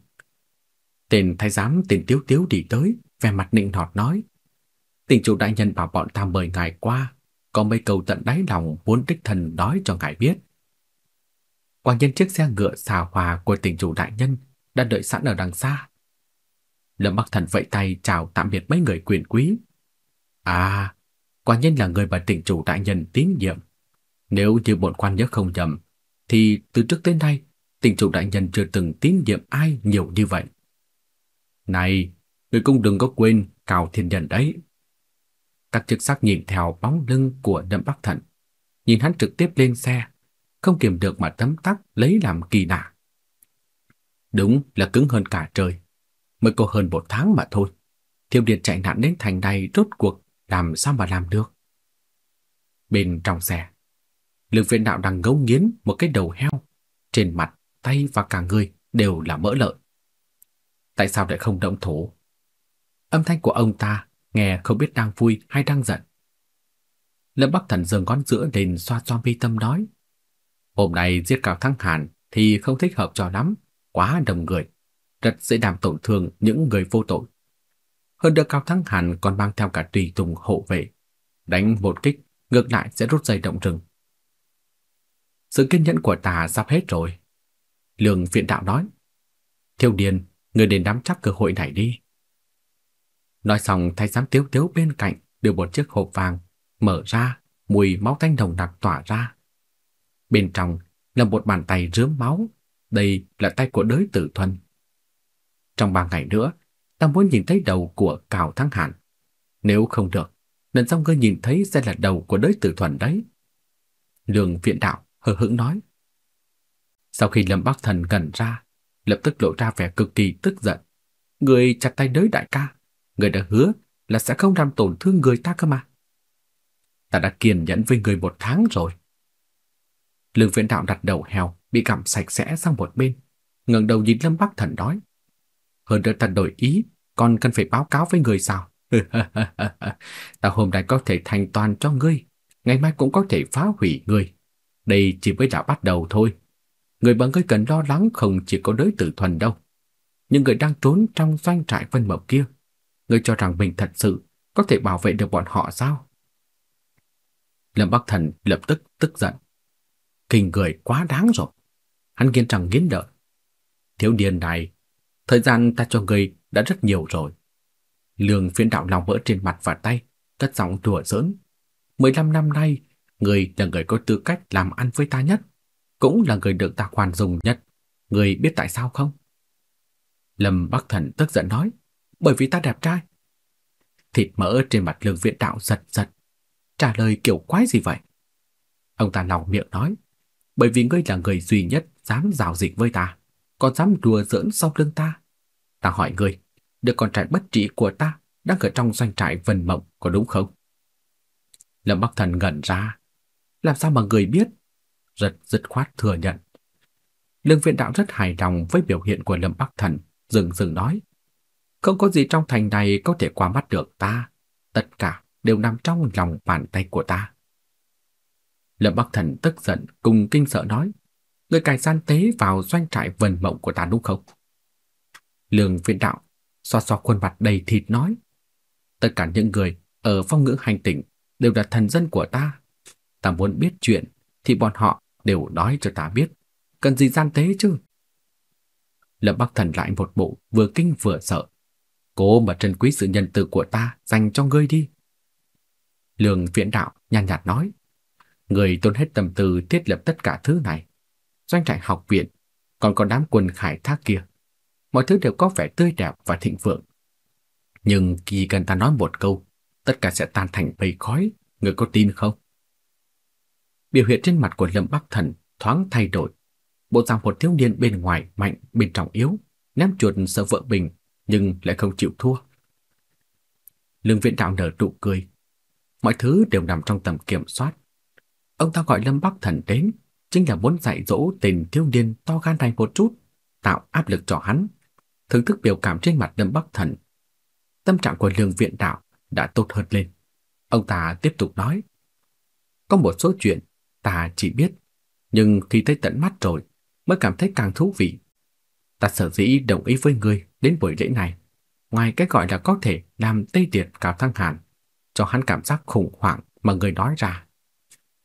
Tên thái giám tên Tiếu Tiếu đi tới, vẻ mặt nịnh nọt nói. Tình chủ đại nhân bảo bọn ta mời ngài qua, có mấy câu tận đáy lòng muốn đích thần nói cho ngài biết. Quả nhân chiếc xe ngựa xà hòa của tình chủ đại nhân đã đợi sẵn ở đằng xa. Lâm Bắc Thần vẫy tay chào tạm biệt mấy người quyền quý. À, quả nhân là người mà tỉnh chủ đại nhân tín nhiệm. Nếu như bọn quan nhớ không nhầm, thì từ trước đến nay, tỉnh chủ đại nhân chưa từng tín nhiệm ai nhiều như vậy. Này, người cũng đừng có quên Cao Thiên Nhân đấy. Các chức sắc nhìn theo bóng lưng của Đâm Bắc Thận, nhìn hắn trực tiếp lên xe, không kiềm được mà tấm tắc lấy làm kỳ lạ. Đúng là cứng hơn cả trời, mới có hơn một tháng mà thôi. Thiêu Điệt chạy nạn đến thành này rốt cuộc làm sao mà làm được? Bên trong xe, lực viện đạo đang ngấu nghiến một cái đầu heo, trên mặt, tay và cả người đều là mỡ lợn. Tại sao lại không động thổ? Âm thanh của ông ta nghe không biết đang vui hay đang giận. Lâm Bắc Thần dừng ngón giữa đền xoa xoa bi tâm nói. Hôm nay giết cao thăng hàn thì không thích hợp cho lắm, quá đông người, rất dễ làm tổn thương những người vô tội hơn được Cao Thắng Hàn còn mang theo cả tùy tùng hộ vệ, đánh một kích, ngược lại sẽ rút dây động rừng. Sự kiên nhẫn của ta sắp hết rồi. lường viện đạo nói. Thiêu điền, người đến nắm chắc cơ hội này đi. Nói xong thay giám tiếu tiếu bên cạnh đưa một chiếc hộp vàng, mở ra, mùi máu tanh đồng nặc tỏa ra. Bên trong là một bàn tay rướm máu, đây là tay của đới tử thuần. Trong ba ngày nữa, ta muốn nhìn thấy đầu của Cào Thăng Hàn. Nếu không được, lần sau ngươi nhìn thấy sẽ là đầu của đới tử thuần đấy. Lương viện đạo hờ hững nói. Sau khi Lâm Bắc Thần gần ra, lập tức lộ ra vẻ cực kỳ tức giận. Người chặt tay đới đại ca, người đã hứa là sẽ không làm tổn thương người ta cơ mà. Ta đã kiên nhẫn với người một tháng rồi. Lương viện đạo đặt đầu heo bị gặm sạch sẽ sang một bên, ngẩng đầu nhìn Lâm Bắc Thần nói hơn nữa ta đổi ý, còn cần phải báo cáo với người sao? ta hôm nay có thể thành toàn cho ngươi, ngày mai cũng có thể phá hủy ngươi. Đây chỉ mới là bắt đầu thôi. Người bọn ngươi cần lo lắng không chỉ có đối tử thuần đâu. Những người đang trốn trong doanh trại vân mộc kia, ngươi cho rằng mình thật sự có thể bảo vệ được bọn họ sao? Lâm Bắc Thần lập tức tức giận. Kinh người quá đáng rồi. Hắn kiên răng nghiến đợi Thiếu niên này Thời gian ta cho người đã rất nhiều rồi. Lương phiến đạo lòng vỡ trên mặt và tay, cất giọng đùa giỡn. 15 năm nay, người là người có tư cách làm ăn với ta nhất, cũng là người được ta khoan dùng nhất. Người biết tại sao không? Lâm Bắc Thần tức giận nói, bởi vì ta đẹp trai. Thịt mỡ trên mặt lương viện đạo giật giật. Trả lời kiểu quái gì vậy? Ông ta lòng miệng nói, bởi vì ngươi là người duy nhất dám giao dịch với ta còn dám đùa giỡn sau lưng ta. Ta hỏi ngươi, đứa con trai bất trị của ta đang ở trong doanh trại vần mộng có đúng không? Lâm Bắc Thần ngẩn ra. Làm sao mà người biết? Rất dứt khoát thừa nhận. Lương viện đạo rất hài lòng với biểu hiện của Lâm Bắc Thần, dừng dừng nói. Không có gì trong thành này có thể qua mắt được ta. Tất cả đều nằm trong lòng bàn tay của ta. Lâm Bắc Thần tức giận cùng kinh sợ nói người cài gian tế vào doanh trại vần mộng của ta đúng không? Lương viện đạo xoa xoa khuôn mặt đầy thịt nói Tất cả những người ở phong ngữ hành tỉnh đều là thần dân của ta. Ta muốn biết chuyện thì bọn họ đều nói cho ta biết. Cần gì gian tế chứ? Lâm Bắc Thần lại một bộ vừa kinh vừa sợ. Cố mà trân quý sự nhân từ của ta dành cho ngươi đi. Lương viễn đạo nhàn nhạt nói. Người tốn hết tâm tư thiết lập tất cả thứ này doanh trại học viện, còn có đám quân khải thác kia. Mọi thứ đều có vẻ tươi đẹp và thịnh vượng. Nhưng khi cần ta nói một câu, tất cả sẽ tan thành bầy khói, người có tin không? Biểu hiện trên mặt của Lâm Bắc Thần thoáng thay đổi. Bộ dạng một thiếu niên bên ngoài mạnh, bên trong yếu, ném chuột sợ vợ bình nhưng lại không chịu thua. Lương viện đạo nở nụ cười. Mọi thứ đều nằm trong tầm kiểm soát. Ông ta gọi Lâm Bắc Thần đến chính là muốn dạy dỗ tình thiếu niên to gan này một chút, tạo áp lực cho hắn, thưởng thức biểu cảm trên mặt Lâm Bắc Thần. Tâm trạng của Lương Viện Đạo đã tốt hơn lên. Ông ta tiếp tục nói: "Có một số chuyện ta chỉ biết, nhưng khi thấy tận mắt rồi mới cảm thấy càng thú vị. Ta sở dĩ đồng ý với ngươi đến buổi lễ này, ngoài cái gọi là có thể làm tê tiệt cả Thăng Hàn, cho hắn cảm giác khủng hoảng mà người nói ra.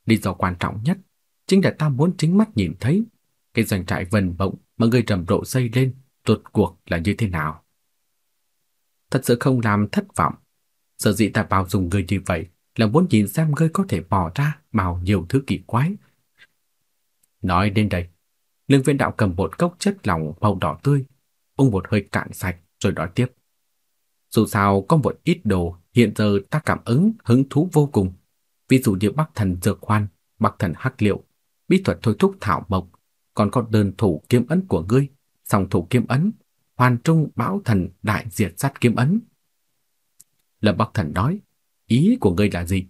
Lý do quan trọng nhất chính là ta muốn chính mắt nhìn thấy cái doanh trại vần vộng mà người trầm rộ xây lên rốt cuộc là như thế nào. Thật sự không làm thất vọng. Sở dĩ ta bảo dùng người như vậy là muốn nhìn xem ngươi có thể bỏ ra bao nhiêu thứ kỳ quái. Nói đến đây, lương viên đạo cầm một cốc chất lỏng màu đỏ tươi, uống một hơi cạn sạch rồi nói tiếp. Dù sao có một ít đồ hiện giờ ta cảm ứng hứng thú vô cùng. Ví dụ như bắc thần dược khoan, bắc thần hắc liệu, bí thuật thôi thúc thảo mộc, còn có đơn thủ kiếm ấn của ngươi, song thủ kiếm ấn, hoàn trung bão thần đại diệt sát kiếm ấn. Lâm Bắc Thần nói, ý của ngươi là gì?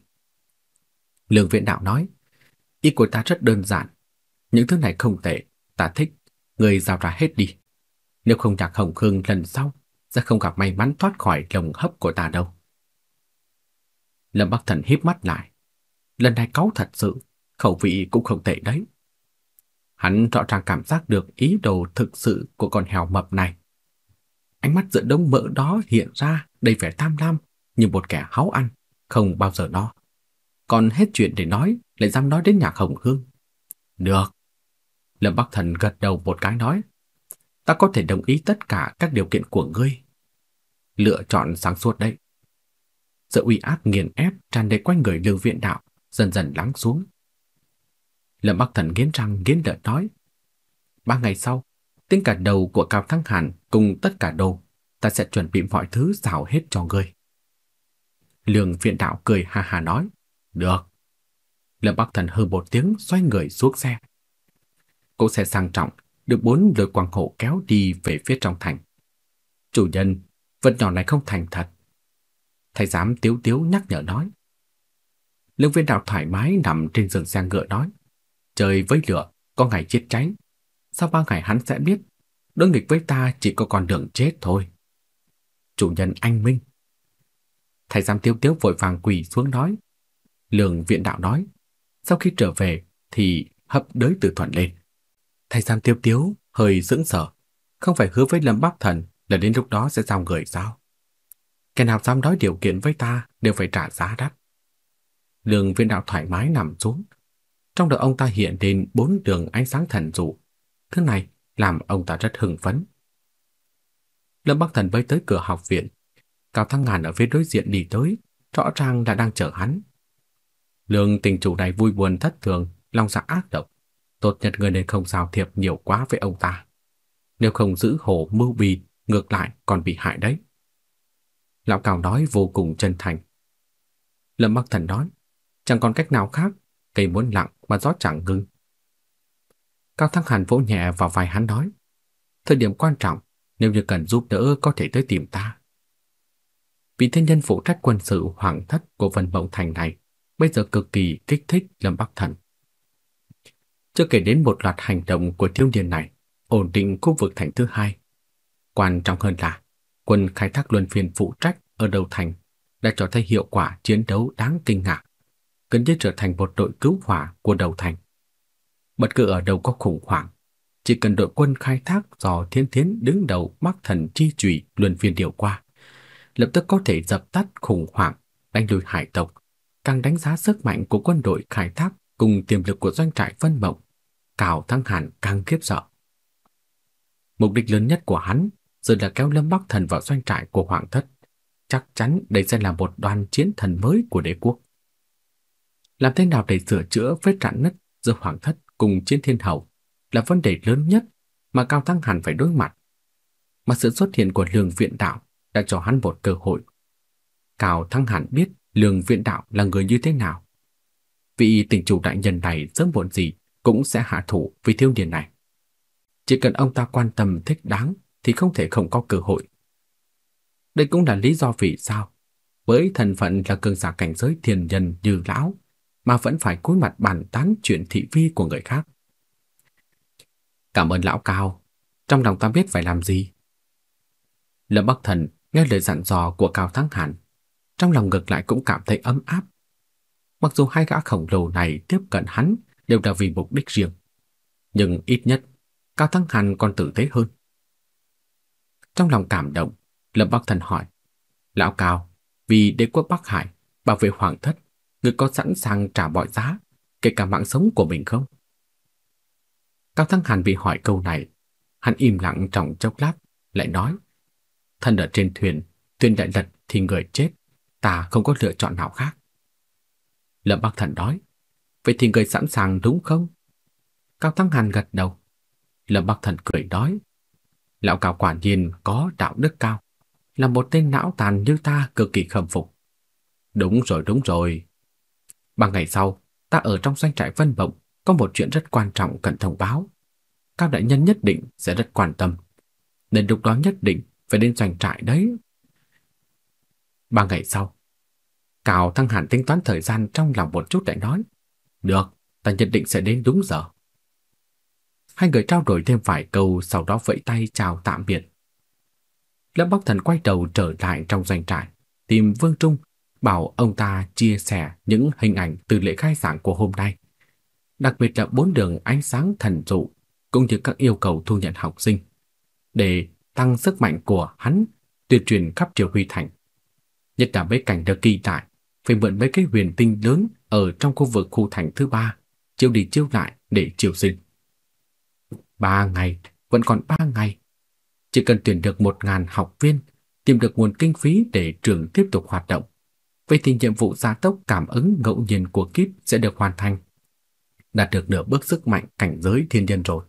Lương Viễn Đạo nói, ý của ta rất đơn giản, những thứ này không tệ, ta thích, ngươi giao ra hết đi. Nếu không nhạc hồng khương lần sau, sẽ không gặp may mắn thoát khỏi lồng hấp của ta đâu. Lâm Bắc Thần híp mắt lại, lần này cáu thật sự, khẩu vị cũng không tệ đấy. Hắn rõ ràng cảm giác được ý đồ thực sự của con heo mập này. Ánh mắt giữa đống mỡ đó hiện ra đầy vẻ tham lam như một kẻ háu ăn, không bao giờ no. Còn hết chuyện để nói, lại dám nói đến nhạc hồng hương. Được. Lâm Bắc Thần gật đầu một cái nói. Ta có thể đồng ý tất cả các điều kiện của ngươi. Lựa chọn sáng suốt đấy. Sự uy áp nghiền ép tràn đầy quanh người lưu viện đạo dần dần lắng xuống. Lâm Bắc Thần nghiến răng nghiến lợi nói. Ba ngày sau, tính cả đầu của Cao Thăng Hàn cùng tất cả đồ, ta sẽ chuẩn bị mọi thứ xào hết cho ngươi. Lương viện đạo cười ha hà nói. Được. Lâm Bắc Thần hừ một tiếng xoay người xuống xe. Cỗ xe sang trọng được bốn lôi quang hộ kéo đi về phía trong thành. Chủ nhân, vật nhỏ này không thành thật. Thầy giám tiếu tiếu nhắc nhở nói. Lương viên đạo thoải mái nằm trên giường xe ngựa nói chơi với lửa, có ngày chết cháy. Sau ba ngày hắn sẽ biết, đối nghịch với ta chỉ có con đường chết thôi. Chủ nhân anh minh. Thầy giám tiêu tiếu vội vàng quỳ xuống nói. Lường viện đạo nói, sau khi trở về thì hấp đới từ thuận lên. Thầy giám tiêu tiếu hơi sững sờ, không phải hứa với Lâm Bắc Thần là đến lúc đó sẽ giao người sao? Kẻ nào dám nói điều kiện với ta đều phải trả giá đắt. lường viên đạo thoải mái nằm xuống, trong đầu ông ta hiện lên bốn đường ánh sáng thần dụ. Thứ này làm ông ta rất hưng phấn. Lâm Bắc Thần với tới cửa học viện. Cao Thăng Ngàn ở phía đối diện đi tới, rõ ràng đã đang chờ hắn. Lương tình chủ này vui buồn thất thường, lòng dạ ác độc. Tốt nhất người nên không giao thiệp nhiều quá với ông ta. Nếu không giữ hổ mưu bì, ngược lại còn bị hại đấy. Lão Cao nói vô cùng chân thành. Lâm Bắc Thần nói, chẳng còn cách nào khác, cây muốn lặng mà gió chẳng ngừng. Cao Thăng Hàn vỗ nhẹ vào vai hắn nói, thời điểm quan trọng, nếu như cần giúp đỡ có thể tới tìm ta. Vị thiên nhân phụ trách quân sự hoàng thất của Vân Mộng Thành này bây giờ cực kỳ kích thích Lâm Bắc Thần. Chưa kể đến một loạt hành động của thiếu niên này ổn định khu vực thành thứ hai. Quan trọng hơn là quân khai thác luân phiên phụ trách ở đầu thành đã cho thấy hiệu quả chiến đấu đáng kinh ngạc gần như trở thành một đội cứu hỏa của đầu thành. Bất cứ ở đâu có khủng hoảng, chỉ cần đội quân khai thác do Thiên Thiến đứng đầu Bắc Thần chi chủy luân phiên điều qua, lập tức có thể dập tắt khủng hoảng, đánh lùi hải tộc, càng đánh giá sức mạnh của quân đội khai thác cùng tiềm lực của doanh trại phân Mộng, Cào Thăng Hàn càng kiếp sợ. Mục đích lớn nhất của hắn giờ là kéo Lâm Bắc Thần vào doanh trại của Hoàng thất, chắc chắn đây sẽ là một đoàn chiến thần mới của đế quốc. Làm thế nào để sửa chữa vết rạn nứt giữa hoàng thất cùng chiến thiên hậu là vấn đề lớn nhất mà Cao Thăng hẳn phải đối mặt. Mà sự xuất hiện của lường viện đạo đã cho hắn một cơ hội. Cao Thăng hẳn biết lường viện đạo là người như thế nào. Vị tỉnh chủ đại nhân này sớm muộn gì cũng sẽ hạ thủ vì thiếu niên này. Chỉ cần ông ta quan tâm thích đáng thì không thể không có cơ hội. Đây cũng là lý do vì sao với thân phận là cường giả cảnh giới thiên nhân như lão mà vẫn phải cúi mặt bàn tán chuyện thị phi của người khác. Cảm ơn lão cao, trong lòng ta biết phải làm gì. Lâm Bắc Thần nghe lời dặn dò của Cao Thắng Hàn, trong lòng ngược lại cũng cảm thấy ấm áp. Mặc dù hai gã khổng lồ này tiếp cận hắn đều là vì mục đích riêng, nhưng ít nhất Cao Thắng Hàn còn tử tế hơn. Trong lòng cảm động, Lâm Bắc Thần hỏi: "Lão Cao, vì đế quốc Bắc Hải bảo vệ hoàng thất người có sẵn sàng trả mọi giá, kể cả mạng sống của mình không? Cao Thăng Hàn bị hỏi câu này, hắn im lặng trọng chốc lát, lại nói: "Thân ở trên thuyền, tuyên đại lật thì người chết, ta không có lựa chọn nào khác." Lâm Bắc Thần nói: "Vậy thì người sẵn sàng đúng không?" Cao Thăng Hàn gật đầu. Lâm Bắc Thần cười nói: "Lão Cao quả nhiên có đạo đức cao, là một tên não tàn như ta cực kỳ khâm phục." "Đúng rồi, đúng rồi, Ba ngày sau, ta ở trong doanh trại Vân Bộng có một chuyện rất quan trọng cần thông báo. Cao đại nhân nhất định sẽ rất quan tâm. Nên lúc đó nhất định phải đến doanh trại đấy. Ba ngày sau, cào Thăng Hàn tính toán thời gian trong lòng một chút lại nói. Được, ta nhất định sẽ đến đúng giờ. Hai người trao đổi thêm vài câu sau đó vẫy tay chào tạm biệt. Lâm Bắc Thần quay đầu trở lại trong doanh trại, tìm Vương Trung bảo ông ta chia sẻ những hình ảnh từ lễ khai giảng của hôm nay, đặc biệt là bốn đường ánh sáng thần dụ cũng như các yêu cầu thu nhận học sinh để tăng sức mạnh của hắn tuyên truyền khắp Triều Huy Thành. Nhất là với cảnh được kỳ tại, phải mượn mấy cái huyền tinh lớn ở trong khu vực khu thành thứ ba, chiêu đi chiêu lại để chiều sinh. Ba ngày, vẫn còn ba ngày. Chỉ cần tuyển được một ngàn học viên, tìm được nguồn kinh phí để trường tiếp tục hoạt động vậy thì nhiệm vụ gia tốc cảm ứng ngẫu nhiên của kíp sẽ được hoàn thành. Đạt được nửa bước sức mạnh cảnh giới thiên nhân rồi.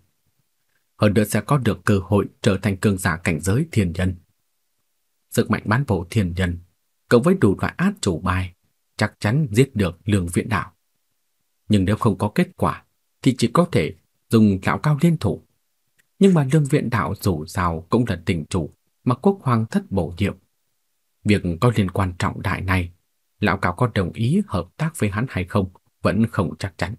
Hơn nữa sẽ có được cơ hội trở thành cường giả cảnh giới thiên nhân. Sức mạnh bán bộ thiên nhân, cộng với đủ loại át chủ bài, chắc chắn giết được lương viện đạo. Nhưng nếu không có kết quả, thì chỉ có thể dùng lão cao liên thủ. Nhưng mà lương viện đạo dù sao cũng là tình chủ mà quốc hoàng thất bổ nhiệm. Việc có liên quan trọng đại này lão cao có đồng ý hợp tác với hắn hay không vẫn không chắc chắn.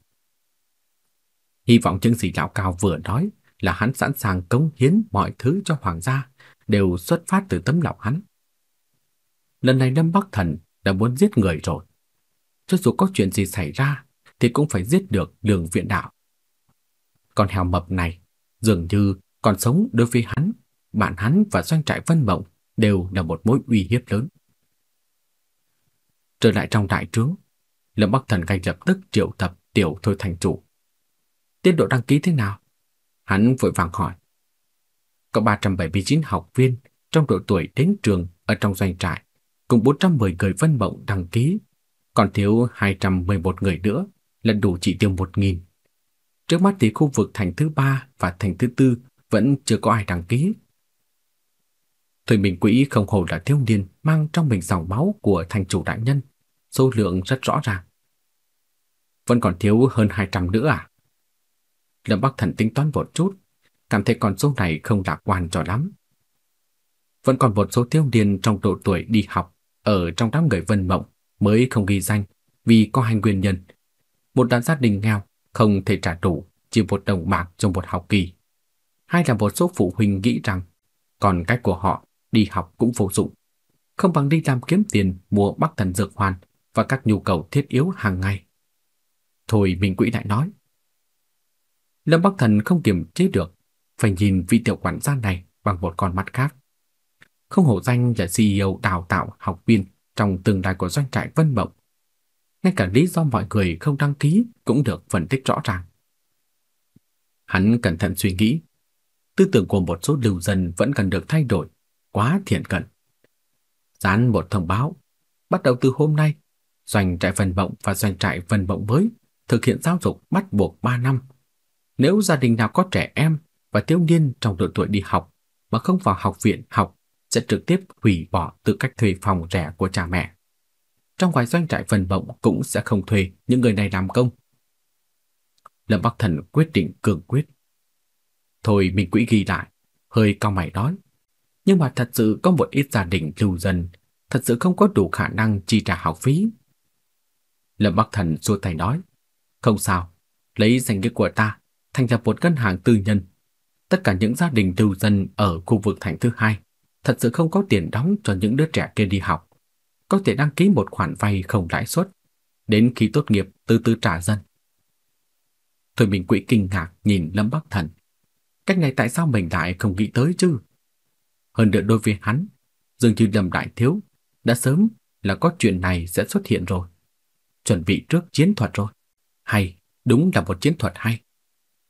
Hy vọng chứng gì lão cao vừa nói là hắn sẵn sàng cống hiến mọi thứ cho hoàng gia, đều xuất phát từ tấm lòng hắn. Lần này Lâm Bắc Thần đã muốn giết người rồi. Cho dù có chuyện gì xảy ra thì cũng phải giết được đường viện đạo. Con heo mập này dường như còn sống đối với hắn, bạn hắn và doanh trại Vân Mộng đều là một mối uy hiếp lớn. Trở lại trong đại trướng, Lâm Bắc Thần ngay lập tức triệu tập tiểu thôi thành chủ. Tiến độ đăng ký thế nào? Hắn vội vàng hỏi. Có 379 học viên trong độ tuổi đến trường ở trong doanh trại, cùng 410 người vân mộng đăng ký, còn thiếu 211 người nữa là đủ chỉ tiêu 1.000. Trước mắt thì khu vực thành thứ ba và thành thứ tư vẫn chưa có ai đăng ký. Thời mình Quỹ không hồ là thiếu niên mang trong mình dòng máu của thành chủ đại nhân số lượng rất rõ ràng. Vẫn còn thiếu hơn 200 nữa à? Lâm Bắc Thần tính toán một chút, cảm thấy con số này không lạc quan cho lắm. Vẫn còn một số thiếu niên trong độ tuổi đi học ở trong đám người Vân Mộng mới không ghi danh vì có hành nguyên nhân. Một là gia đình nghèo, không thể trả đủ chỉ một đồng bạc trong một học kỳ. hay là một số phụ huynh nghĩ rằng còn cách của họ đi học cũng vô dụng, không bằng đi làm kiếm tiền mua bắc thần dược hoàn và các nhu cầu thiết yếu hàng ngày. Thôi Minh Quỹ lại nói. Lâm Bắc Thần không kiềm chế được, phải nhìn vị tiểu quản gia này bằng một con mắt khác. Không hổ danh là CEO đào tạo học viên trong tương lai của doanh trại Vân Mộng. Ngay cả lý do mọi người không đăng ký cũng được phân tích rõ ràng. Hắn cẩn thận suy nghĩ, tư tưởng của một số lưu dân vẫn cần được thay đổi, quá thiện cận. Dán một thông báo, bắt đầu từ hôm nay, Doanh trại phần bộng và doanh trại phần bộng mới thực hiện giáo dục bắt buộc 3 năm. Nếu gia đình nào có trẻ em và thiếu niên trong độ tuổi đi học mà không vào học viện học sẽ trực tiếp hủy bỏ tư cách thuê phòng rẻ của cha mẹ. Trong vài doanh trại phần bộng cũng sẽ không thuê những người này làm công. Lâm Bắc Thần quyết định cường quyết. Thôi mình quỹ ghi lại, hơi cao mày nói. Nhưng mà thật sự có một ít gia đình lưu dân, thật sự không có đủ khả năng chi trả học phí Lâm Bắc Thần xua tay nói, không sao, lấy danh nghĩa của ta thành lập một ngân hàng tư nhân. Tất cả những gia đình lưu dân ở khu vực thành thứ hai thật sự không có tiền đóng cho những đứa trẻ kia đi học. Có thể đăng ký một khoản vay không lãi suất, đến khi tốt nghiệp từ từ trả dân. Thôi mình quỹ kinh ngạc nhìn Lâm Bắc Thần. Cách này tại sao mình lại không nghĩ tới chứ? Hơn nữa đối với hắn, dường như Lâm Đại Thiếu đã sớm là có chuyện này sẽ xuất hiện rồi chuẩn bị trước chiến thuật rồi. Hay, đúng là một chiến thuật hay.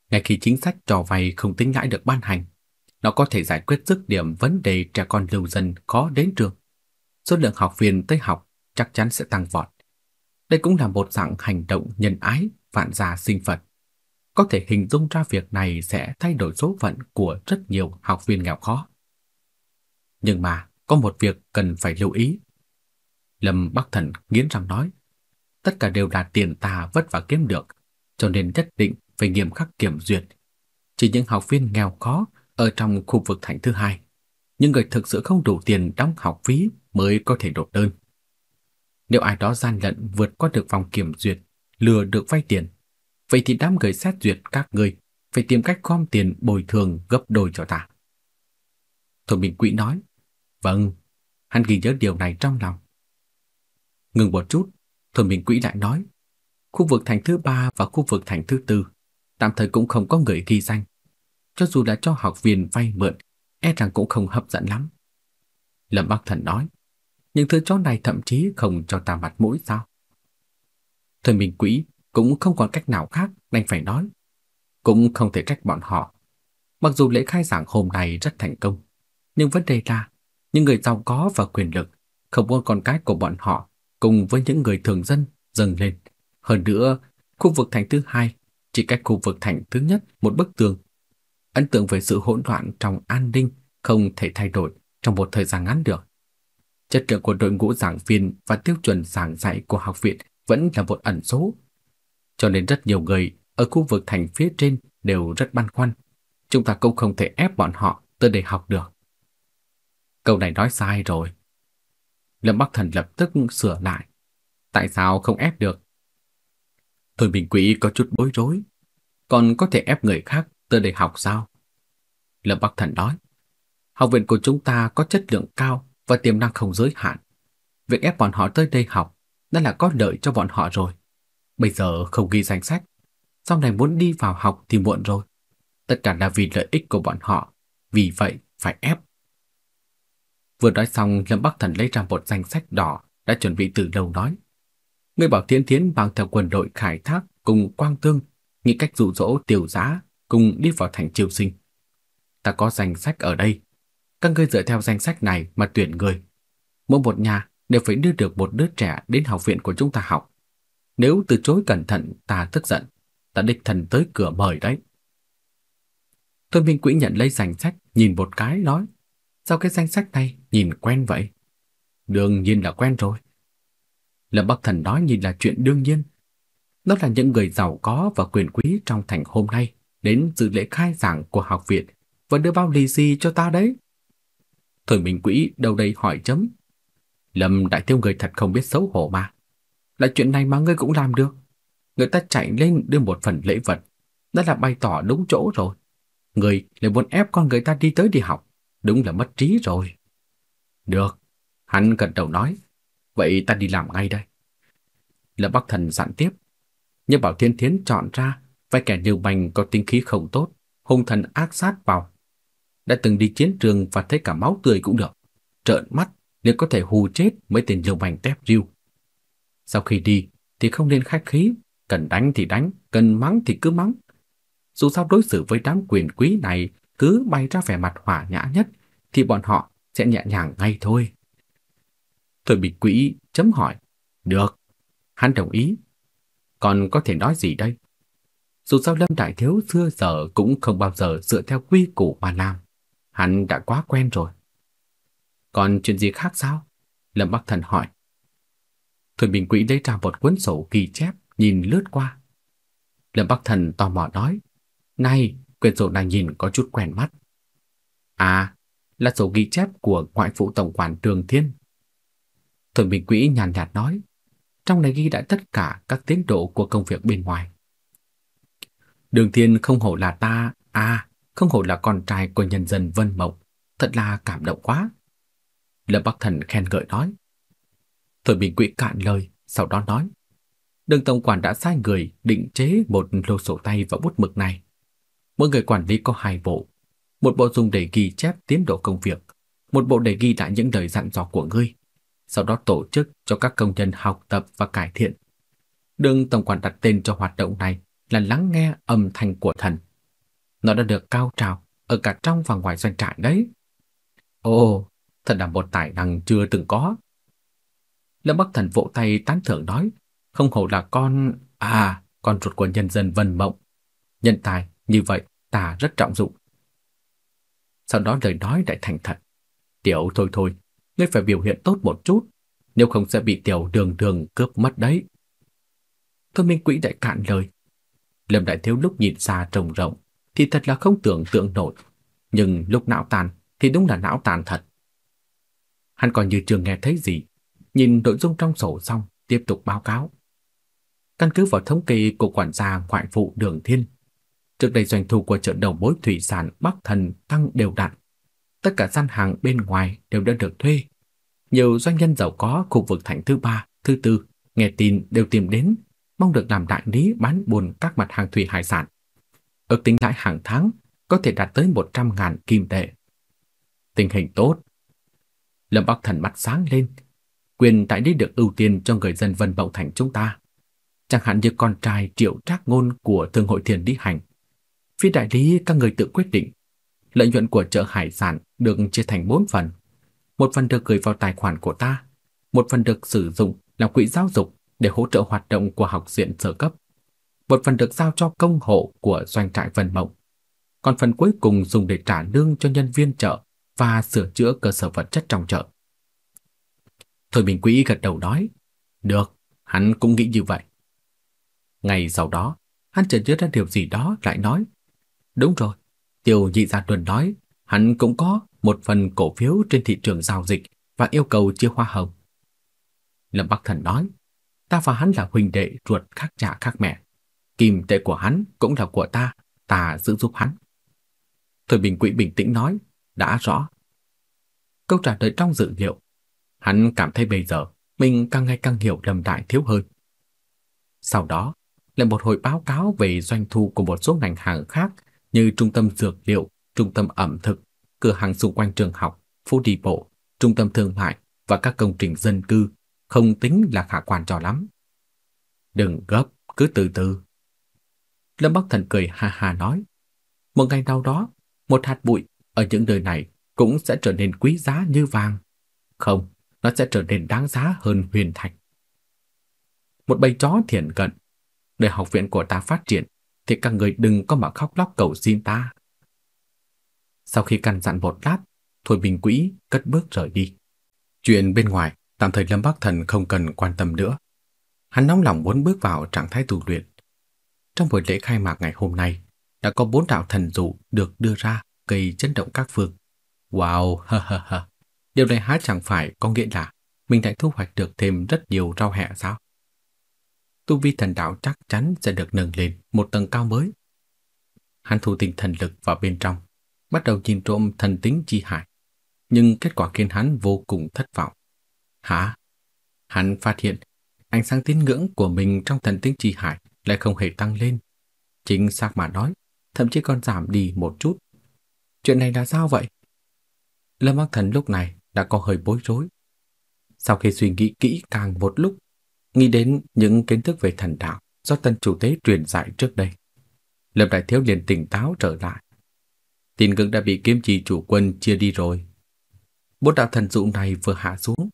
Ngay khi chính sách cho vay không tính lãi được ban hành, nó có thể giải quyết dứt điểm vấn đề trẻ con lưu dân khó đến trường. Số lượng học viên tới học chắc chắn sẽ tăng vọt. Đây cũng là một dạng hành động nhân ái, vạn gia sinh Phật. Có thể hình dung ra việc này sẽ thay đổi số phận của rất nhiều học viên nghèo khó. Nhưng mà có một việc cần phải lưu ý. Lâm Bắc Thần nghiến răng nói, tất cả đều là tiền ta vất vả kiếm được, cho nên nhất định phải nghiêm khắc kiểm duyệt. Chỉ những học viên nghèo khó ở trong khu vực thành thứ hai, những người thực sự không đủ tiền đóng học phí mới có thể nộp đơn. Nếu ai đó gian lận vượt qua được vòng kiểm duyệt, lừa được vay tiền, vậy thì đám người xét duyệt các ngươi phải tìm cách gom tiền bồi thường gấp đôi cho ta. Thôi Minh Quỹ nói, vâng, hắn ghi nhớ điều này trong lòng. Ngừng một chút, Thôi mình quỹ lại nói, khu vực thành thứ ba và khu vực thành thứ tư tạm thời cũng không có người ghi danh. Cho dù đã cho học viên vay mượn, e rằng cũng không hấp dẫn lắm. Lâm Bắc Thần nói, những thứ chó này thậm chí không cho ta mặt mũi sao? Thôi mình quỹ cũng không còn cách nào khác đành phải nói. Cũng không thể trách bọn họ. Mặc dù lễ khai giảng hôm nay rất thành công, nhưng vấn đề là những người giàu có và quyền lực không muốn con cái của bọn họ cùng với những người thường dân dâng lên. Hơn nữa, khu vực thành thứ hai chỉ cách khu vực thành thứ nhất một bức tường. Ấn tượng về sự hỗn loạn trong an ninh không thể thay đổi trong một thời gian ngắn được. Chất lượng của đội ngũ giảng viên và tiêu chuẩn giảng dạy của học viện vẫn là một ẩn số. Cho nên rất nhiều người ở khu vực thành phía trên đều rất băn khoăn. Chúng ta cũng không thể ép bọn họ tới để học được. Câu này nói sai rồi. Lâm Bắc Thần lập tức sửa lại. Tại sao không ép được? Thôi bình quỷ có chút bối rối. Còn có thể ép người khác tới đây học sao? Lâm Bắc Thần nói. Học viện của chúng ta có chất lượng cao và tiềm năng không giới hạn. Việc ép bọn họ tới đây học đã là có lợi cho bọn họ rồi. Bây giờ không ghi danh sách. Sau này muốn đi vào học thì muộn rồi. Tất cả là vì lợi ích của bọn họ. Vì vậy phải ép. Vừa nói xong, Lâm Bắc Thần lấy ra một danh sách đỏ đã chuẩn bị từ đầu nói. Người bảo Tiến Tiến mang theo quân đội khai thác cùng Quang Tương, nghĩ cách dụ dỗ tiểu giá cùng đi vào thành triều sinh. Ta có danh sách ở đây. Các ngươi dựa theo danh sách này mà tuyển người. Mỗi một nhà đều phải đưa được một đứa trẻ đến học viện của chúng ta học. Nếu từ chối cẩn thận, ta tức giận. Ta đích thần tới cửa mời đấy. Tôn Minh Quỹ nhận lấy danh sách, nhìn một cái, nói Sao cái danh sách này nhìn quen vậy? Đương nhiên là quen rồi. Lâm Bắc Thần nói nhìn là chuyện đương nhiên. Đó là những người giàu có và quyền quý trong thành hôm nay đến dự lễ khai giảng của học viện và đưa bao lì xì cho ta đấy. Thời Minh Quỹ đầu đây hỏi chấm. Lâm đại tiêu người thật không biết xấu hổ mà. Là chuyện này mà ngươi cũng làm được. Người ta chạy lên đưa một phần lễ vật. Đó là bày tỏ đúng chỗ rồi. Người lại muốn ép con người ta đi tới đi học. Đúng là mất trí rồi. Được, hắn gật đầu nói, vậy ta đi làm ngay đây. Lâm Bắc Thần dặn tiếp, nhưng Bảo Thiên Thiến chọn ra vài kẻ như bành có tinh khí không tốt, hung thần ác sát vào. Đã từng đi chiến trường và thấy cả máu tươi cũng được, trợn mắt liền có thể hù chết mấy tên nhiều bành tép riu. Sau khi đi thì không nên khách khí, cần đánh thì đánh, cần mắng thì cứ mắng. Dù sao đối xử với đám quyền quý này cứ bày ra vẻ mặt hòa nhã nhất thì bọn họ sẽ nhẹ nhàng ngay thôi. Thôi bị quỹ chấm hỏi. Được, hắn đồng ý. Còn có thể nói gì đây? Dù sao Lâm Đại Thiếu xưa giờ cũng không bao giờ dựa theo quy củ mà làm. Hắn đã quá quen rồi. Còn chuyện gì khác sao? Lâm Bắc Thần hỏi. Thôi Bình Quỹ lấy ra một cuốn sổ ghi chép, nhìn lướt qua. Lâm Bắc Thần tò mò nói. Này, Quyển sổ đang nhìn có chút quen mắt. À, là sổ ghi chép của ngoại phụ tổng quản Trường Thiên. Thường Bình Quỹ nhàn nhạt, nói, trong này ghi đã tất cả các tiến độ của công việc bên ngoài. Đường Thiên không hổ là ta, à, không hổ là con trai của nhân dân Vân Mộng, thật là cảm động quá. Lâm Bắc Thần khen ngợi nói. Thời Bình Quỵ cạn lời, sau đó nói. Đường Tổng Quản đã sai người định chế một lô sổ tay và bút mực này mỗi người quản lý có hai bộ. Một bộ dùng để ghi chép tiến độ công việc, một bộ để ghi lại những lời dặn dò của ngươi, sau đó tổ chức cho các công nhân học tập và cải thiện. Đường Tổng quản đặt tên cho hoạt động này là lắng nghe âm thanh của thần. Nó đã được cao trào ở cả trong và ngoài doanh trại đấy. Ồ, thật là một tài năng chưa từng có. Lâm Bắc Thần vỗ tay tán thưởng nói, không hổ là con, à, con ruột của nhân dân Vân Mộng. Nhân tài như vậy ta rất trọng dụng. Sau đó lời nói lại thành thật. Tiểu thôi thôi, ngươi phải biểu hiện tốt một chút, nếu không sẽ bị tiểu đường đường cướp mất đấy. Thôi Minh Quỹ đại cạn lời. Lâm Đại Thiếu lúc nhìn xa trồng rộng thì thật là không tưởng tượng nổi, nhưng lúc não tàn thì đúng là não tàn thật. Hắn còn như trường nghe thấy gì, nhìn nội dung trong sổ xong tiếp tục báo cáo. Căn cứ vào thống kê của quản gia ngoại phụ Đường Thiên, Trước đây doanh thu của chợ đầu mối thủy sản Bắc Thần tăng đều đặn. Tất cả gian hàng bên ngoài đều đã được thuê. Nhiều doanh nhân giàu có khu vực thành thứ ba, thứ tư nghe tin đều tìm đến, mong được làm đại lý bán buồn các mặt hàng thủy hải sản. Ước tính lãi hàng tháng có thể đạt tới 100.000 kim tệ. Tình hình tốt. Lâm Bắc Thần mắt sáng lên, quyền tại đây được ưu tiên cho người dân Vân Bậu Thành chúng ta. Chẳng hạn như con trai triệu trác ngôn của Thương hội Thiền Lý Hành Phía đại lý các người tự quyết định. Lợi nhuận của chợ hải sản được chia thành 4 phần. Một phần được gửi vào tài khoản của ta, một phần được sử dụng làm quỹ giáo dục để hỗ trợ hoạt động của học viện sở cấp, một phần được giao cho công hộ của doanh trại Vân Mộng, còn phần cuối cùng dùng để trả lương cho nhân viên chợ và sửa chữa cơ sở vật chất trong chợ. Thôi Bình Quý gật đầu nói, được, hắn cũng nghĩ như vậy. Ngày sau đó, hắn chợt nhớ ra điều gì đó lại nói, Đúng rồi, Tiêu Nhị Gia Tuần nói, hắn cũng có một phần cổ phiếu trên thị trường giao dịch và yêu cầu chia hoa hồng. Lâm Bắc Thần nói, ta và hắn là huynh đệ ruột khác cha khác mẹ. Kim tệ của hắn cũng là của ta, ta giữ giúp hắn. Thời Bình Quỹ bình tĩnh nói, đã rõ. Câu trả lời trong dự liệu, hắn cảm thấy bây giờ mình càng ngày càng hiểu lầm Đại thiếu hơn. Sau đó, lại một hồi báo cáo về doanh thu của một số ngành hàng khác như trung tâm dược liệu, trung tâm ẩm thực, cửa hàng xung quanh trường học, phố đi bộ, trung tâm thương mại và các công trình dân cư không tính là khả quan cho lắm. Đừng gấp, cứ từ từ. Lâm Bắc Thần cười ha ha nói, một ngày nào đó, một hạt bụi ở những nơi này cũng sẽ trở nên quý giá như vàng. Không, nó sẽ trở nên đáng giá hơn huyền thạch. Một bầy chó thiện cận, để học viện của ta phát triển thì các người đừng có mà khóc lóc cầu xin ta. Sau khi căn dặn một lát, Thôi Bình Quỹ cất bước rời đi. Chuyện bên ngoài, tạm thời Lâm Bắc Thần không cần quan tâm nữa. Hắn nóng lòng muốn bước vào trạng thái tu luyện. Trong buổi lễ khai mạc ngày hôm nay, đã có bốn đạo thần dụ được đưa ra gây chấn động các phương. Wow, ha ha ha. Điều này há chẳng phải có nghĩa là mình đã thu hoạch được thêm rất nhiều rau hẹ sao? tu vi thần đạo chắc chắn sẽ được nâng lên một tầng cao mới. Hắn thu tinh thần lực vào bên trong, bắt đầu nhìn trộm thần tính chi hải. Nhưng kết quả khiến hắn vô cùng thất vọng. Hả? Hắn phát hiện ánh sáng tín ngưỡng của mình trong thần tính chi hải lại không hề tăng lên. Chính xác mà nói, thậm chí còn giảm đi một chút. Chuyện này là sao vậy? Lâm Bắc Thần lúc này đã có hơi bối rối. Sau khi suy nghĩ kỹ càng một lúc, nghĩ đến những kiến thức về thần đạo do tân chủ tế truyền dạy trước đây. Lâm Đại Thiếu liền tỉnh táo trở lại. Tin cực đã bị kiếm trì chủ quân chia đi rồi. Bố đạo thần dụ này vừa hạ xuống.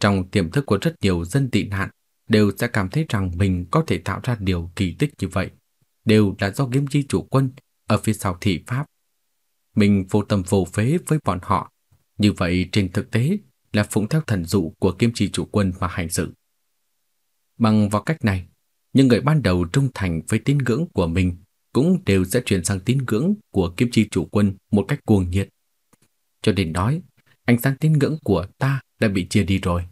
Trong tiềm thức của rất nhiều dân tị nạn đều sẽ cảm thấy rằng mình có thể tạo ra điều kỳ tích như vậy. Đều là do kiếm trì chủ quân ở phía sau thị Pháp. Mình vô tâm vô phế với bọn họ. Như vậy trên thực tế là phụng theo thần dụ của kiếm trì chủ quân mà hành sự. Bằng vào cách này, những người ban đầu trung thành với tín ngưỡng của mình cũng đều sẽ chuyển sang tín ngưỡng của kiếm chi chủ quân một cách cuồng nhiệt. Cho nên nói, ánh sáng tín ngưỡng của ta đã bị chia đi rồi.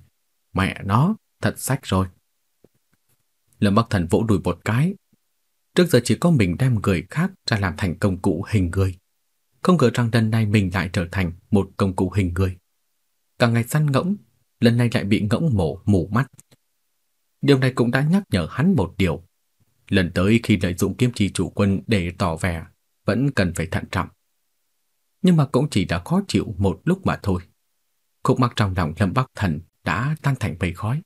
Mẹ nó, thật sách rồi. Lâm Bắc Thần vỗ đùi một cái. Trước giờ chỉ có mình đem người khác ra làm thành công cụ hình người. Không ngờ rằng lần này mình lại trở thành một công cụ hình người. Càng ngày săn ngỗng, lần này lại bị ngỗng mổ mù mắt Điều này cũng đã nhắc nhở hắn một điều. Lần tới khi lợi dụng kiếm chi chủ quân để tỏ vẻ, vẫn cần phải thận trọng. Nhưng mà cũng chỉ đã khó chịu một lúc mà thôi. Khúc mắc trong lòng Lâm Bắc Thần đã tan thành bầy khói.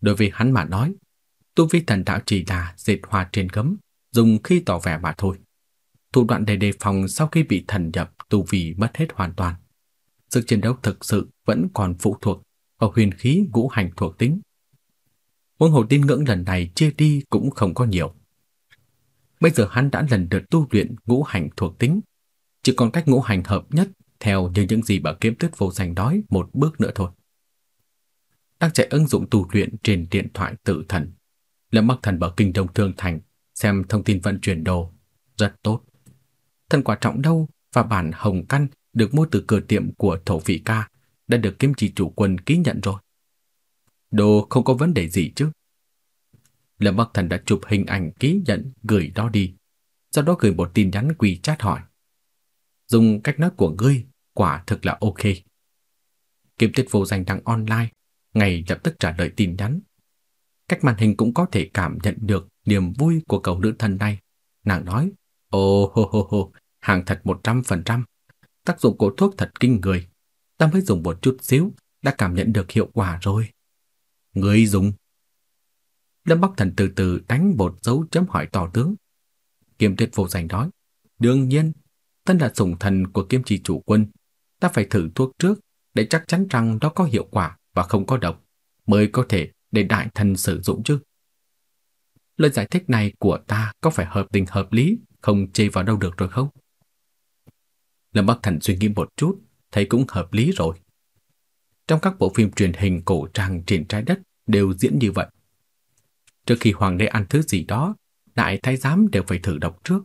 Đối với hắn mà nói, tu vi thần đạo chỉ là dệt hoa trên gấm, dùng khi tỏ vẻ mà thôi. Thủ đoạn để đề phòng sau khi bị thần nhập tu vi mất hết hoàn toàn. Sức chiến đấu thực sự vẫn còn phụ thuộc vào huyền khí ngũ hành thuộc tính huống hồ tin ngưỡng lần này chia đi cũng không có nhiều. Bây giờ hắn đã lần được tu luyện ngũ hành thuộc tính, chỉ còn cách ngũ hành hợp nhất theo như những gì bà kiếm tuyết vô danh đói một bước nữa thôi. Đang chạy ứng dụng tu luyện trên điện thoại tự thần, Lâm Bắc Thần bảo kinh đông thương thành xem thông tin vận chuyển đồ, rất tốt. Thần quả trọng đâu và bản hồng căn được mua từ cửa tiệm của thổ vị ca đã được kiếm chỉ chủ quân ký nhận rồi. Đồ không có vấn đề gì chứ? Lâm Bắc Thần đã chụp hình ảnh ký nhận gửi đó đi, sau đó gửi một tin nhắn quỳ chat hỏi. Dùng cách nói của ngươi, quả thực là ok. Kiếm Tuyết vô danh đang online, ngay lập tức trả lời tin nhắn. Cách màn hình cũng có thể cảm nhận được niềm vui của cậu nữ thần này. Nàng nói, ô oh, hô hô hô, hàng thật 100%. Tác dụng của thuốc thật kinh người. Ta mới dùng một chút xíu, đã cảm nhận được hiệu quả rồi. Người dùng. Lâm Bắc Thần từ từ đánh bột dấu chấm hỏi tỏ tướng. Kiếm tuyệt vô giành nói. Đương nhiên, thân là sủng thần của kiếm trì chủ quân, ta phải thử thuốc trước để chắc chắn rằng nó có hiệu quả và không có độc, mới có thể để đại thần sử dụng chứ. Lời giải thích này của ta có phải hợp tình hợp lý, không chê vào đâu được rồi không? Lâm Bắc Thần suy nghĩ một chút, thấy cũng hợp lý rồi trong các bộ phim truyền hình cổ trang trên trái đất đều diễn như vậy. Trước khi hoàng đế ăn thứ gì đó, đại thái giám đều phải thử độc trước.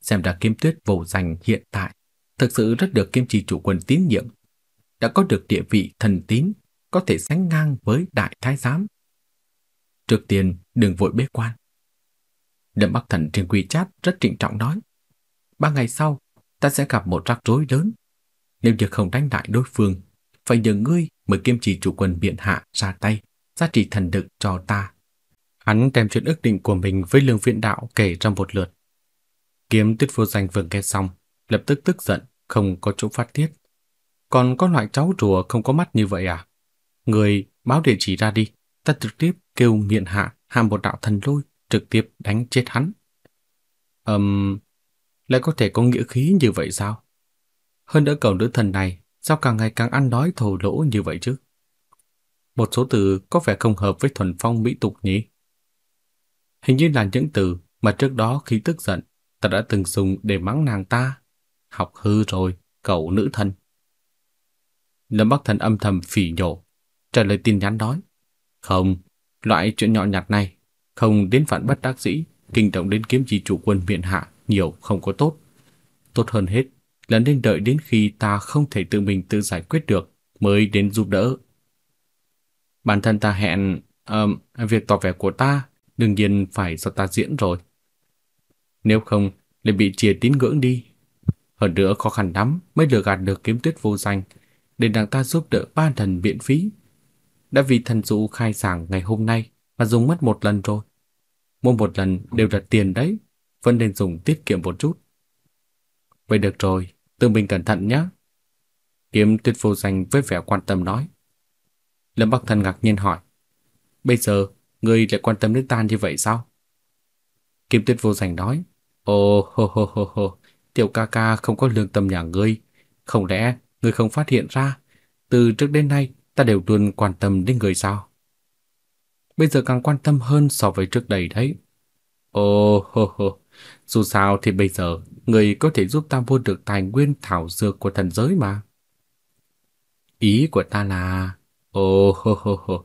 Xem ra Kim Tuyết vô danh hiện tại thực sự rất được Kim Trì chủ quân tín nhiệm, đã có được địa vị thần tín có thể sánh ngang với đại thái giám. Trước tiên, đừng vội bế quan. Lâm Bắc Thần trên quy chát rất trịnh trọng nói, ba ngày sau ta sẽ gặp một rắc rối lớn. Nếu như không đánh lại đối phương phải nhờ ngươi mới kiêm trì chủ quân biện hạ ra tay, giá trị thần đực cho ta. Hắn đem chuyện ước định của mình với lương viện đạo kể trong một lượt. Kiếm tuyết vô danh vừa nghe xong, lập tức tức giận, không có chỗ phát tiết. Còn có loại cháu rùa không có mắt như vậy à? Người báo địa chỉ ra đi, ta trực tiếp kêu miện hạ hàm một đạo thần lôi, trực tiếp đánh chết hắn. Ừm, um, lại có thể có nghĩa khí như vậy sao? Hơn đỡ cầu nữ thần này Sao càng ngày càng ăn đói thổ lỗ như vậy chứ? Một số từ có vẻ không hợp với thuần phong mỹ tục nhỉ? Hình như là những từ mà trước đó khi tức giận ta đã từng dùng để mắng nàng ta. Học hư rồi, cậu nữ thần. Lâm Bắc Thần âm thầm phỉ nhổ, trả lời tin nhắn nói. Không, loại chuyện nhỏ nhặt này không đến phản bất đắc dĩ, kinh động đến kiếm chi chủ quân miện hạ nhiều không có tốt. Tốt hơn hết là nên đợi đến khi ta không thể tự mình tự giải quyết được mới đến giúp đỡ. Bản thân ta hẹn, um, việc tỏ vẻ của ta đương nhiên phải do ta diễn rồi. Nếu không, lại bị chia tín ngưỡng đi. Hơn nữa khó khăn lắm mới lừa gạt được kiếm tuyết vô danh để nàng ta giúp đỡ ba thần miễn phí. Đã vì thần dụ khai giảng ngày hôm nay mà dùng mất một lần rồi. Mỗi một lần đều là tiền đấy, vẫn nên dùng tiết kiệm một chút. Vậy được rồi, Tự mình cẩn thận nhé. Kiếm tuyết vô danh với vẻ quan tâm nói. Lâm Bắc Thần ngạc nhiên hỏi. Bây giờ, ngươi lại quan tâm đến ta như vậy sao? Kim tuyết vô danh nói. Ồ, hô hô hô hô, tiểu ca ca không có lương tâm nhà ngươi. Không lẽ ngươi không phát hiện ra? Từ trước đến nay, ta đều luôn quan tâm đến người sao? Bây giờ càng quan tâm hơn so với trước đây đấy. Ồ, hô hô, dù sao thì bây giờ người có thể giúp ta mua được tài nguyên thảo dược của thần giới mà. Ý của ta là... Ồ, oh, hô hô ho.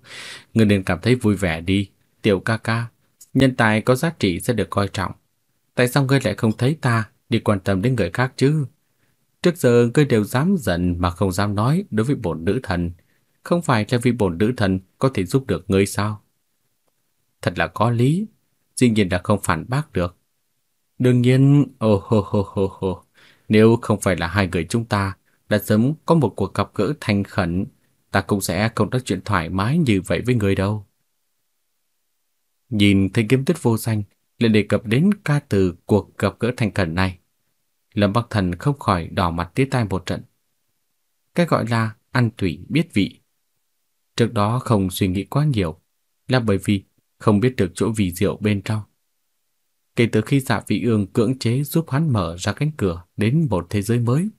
ngươi nên cảm thấy vui vẻ đi, tiểu ca ca. Nhân tài có giá trị sẽ được coi trọng. Tại sao ngươi lại không thấy ta đi quan tâm đến người khác chứ? Trước giờ ngươi đều dám giận mà không dám nói đối với bổn nữ thần. Không phải là vì bổn nữ thần có thể giúp được ngươi sao? Thật là có lý, dĩ nhiên là không phản bác được. Đương nhiên, ồ oh, hô hô hô hô, nếu không phải là hai người chúng ta đã sớm có một cuộc gặp gỡ thành khẩn, ta cũng sẽ không nói chuyện thoải mái như vậy với người đâu. Nhìn thấy kiếm tuyết vô danh lại đề cập đến ca từ cuộc gặp gỡ thành khẩn này. Lâm Bắc Thần không khỏi đỏ mặt tía tai một trận. Cái gọi là ăn tủy biết vị. Trước đó không suy nghĩ quá nhiều, là bởi vì không biết được chỗ vì rượu bên trong kể từ khi Dạ Vị Ương cưỡng chế giúp hắn mở ra cánh cửa đến một thế giới mới.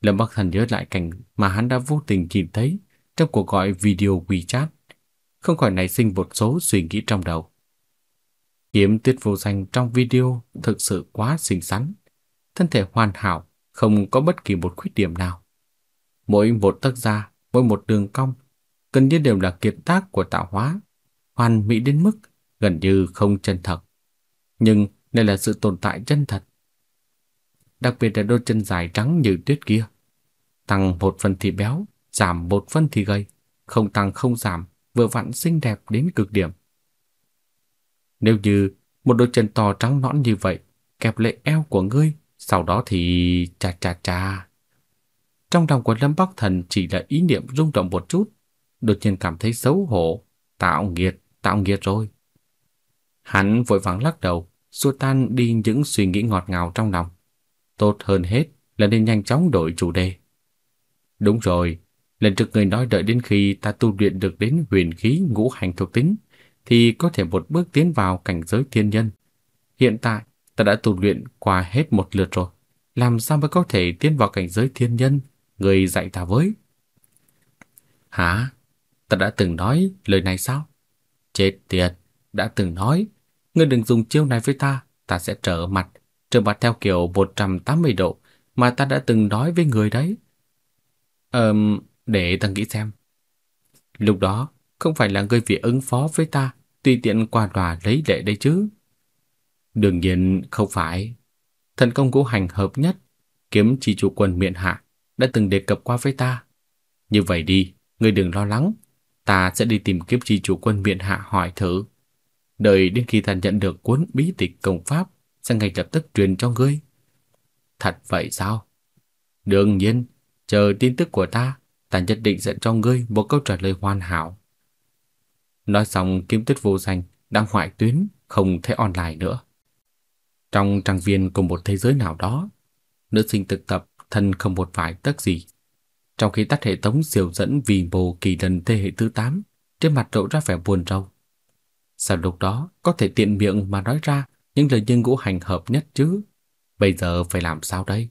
Lâm Bắc Thần nhớ lại cảnh mà hắn đã vô tình nhìn thấy trong cuộc gọi video WeChat, không khỏi nảy sinh một số suy nghĩ trong đầu. Kiếm tuyết vô danh trong video thực sự quá xinh xắn, thân thể hoàn hảo, không có bất kỳ một khuyết điểm nào. Mỗi một tấc da, mỗi một đường cong, gần như đều là kiệt tác của tạo hóa, hoàn mỹ đến mức gần như không chân thật nhưng đây là sự tồn tại chân thật. Đặc biệt là đôi chân dài trắng như tuyết kia, tăng một phần thì béo, giảm một phần thì gầy, không tăng không giảm, vừa vặn xinh đẹp đến cực điểm. Nếu như một đôi chân to trắng nõn như vậy kẹp lệ eo của ngươi, sau đó thì cha cha cha. Trong lòng của Lâm Bắc Thần chỉ là ý niệm rung động một chút, đột nhiên cảm thấy xấu hổ, tạo nghiệt, tạo nghiệt rồi. Hắn vội vàng lắc đầu, xua tan đi những suy nghĩ ngọt ngào trong lòng. Tốt hơn hết là nên nhanh chóng đổi chủ đề. Đúng rồi, lần trước người nói đợi đến khi ta tu luyện được đến huyền khí ngũ hành thuộc tính thì có thể một bước tiến vào cảnh giới thiên nhân. Hiện tại, ta đã tu luyện qua hết một lượt rồi, làm sao mới có thể tiến vào cảnh giới thiên nhân, người dạy ta với. Hả? Ta đã từng nói lời này sao? Chết tiệt, đã từng nói Ngươi đừng dùng chiêu này với ta, ta sẽ trở mặt, trở mặt theo kiểu 180 độ mà ta đã từng nói với người đấy. Ờm, để ta nghĩ xem. Lúc đó, không phải là ngươi vì ứng phó với ta, tùy tiện qua đòa lấy lệ đây chứ. Đương nhiên không phải. Thần công của hành hợp nhất, kiếm chỉ chủ quân miện hạ, đã từng đề cập qua với ta. Như vậy đi, ngươi đừng lo lắng, ta sẽ đi tìm kiếm chi chủ quân miện hạ hỏi thử đợi đến khi ta nhận được cuốn bí tịch công pháp sẽ ngay lập tức truyền cho ngươi. Thật vậy sao? Đương nhiên, chờ tin tức của ta, ta nhất định sẽ cho ngươi một câu trả lời hoàn hảo. Nói xong kiếm tuyết vô danh đang hoại tuyến, không thấy online nữa. Trong trang viên của một thế giới nào đó, nữ sinh thực tập thân không một vài tất gì. Trong khi tắt hệ thống siêu dẫn vì bồ kỳ lần thế hệ thứ 8, trên mặt lộ ra vẻ buồn rầu. Sao lúc đó có thể tiện miệng mà nói ra những lời dân ngũ hành hợp nhất chứ? Bây giờ phải làm sao đây?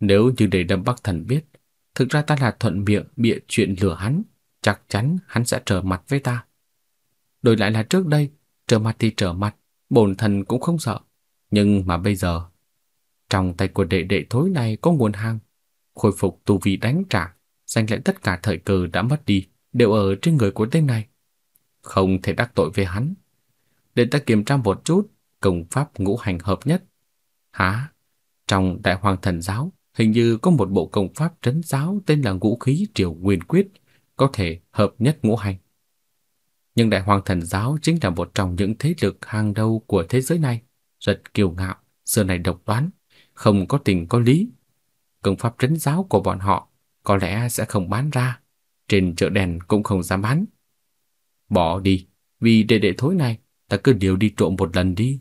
Nếu như để Đâm bác Thần biết, thực ra ta là thuận miệng bịa chuyện lừa hắn, chắc chắn hắn sẽ trở mặt với ta. Đổi lại là trước đây, trở mặt thì trở mặt, bổn thần cũng không sợ. Nhưng mà bây giờ, trong tay của đệ đệ thối này có nguồn hang, khôi phục tu vi đánh trả, giành lại tất cả thời cơ đã mất đi đều ở trên người của tên này không thể đắc tội với hắn. Để ta kiểm tra một chút công pháp ngũ hành hợp nhất. Hả? Trong Đại Hoàng Thần Giáo hình như có một bộ công pháp trấn giáo tên là ngũ khí triều nguyên quyết, có thể hợp nhất ngũ hành. Nhưng Đại Hoàng Thần Giáo chính là một trong những thế lực hàng đầu của thế giới này, rất kiêu ngạo, xưa này độc đoán, không có tình có lý. Công pháp trấn giáo của bọn họ có lẽ sẽ không bán ra, trên chợ đèn cũng không dám bán. Bỏ đi, vì đệ đệ thối này, ta cứ điều đi trộm một lần đi.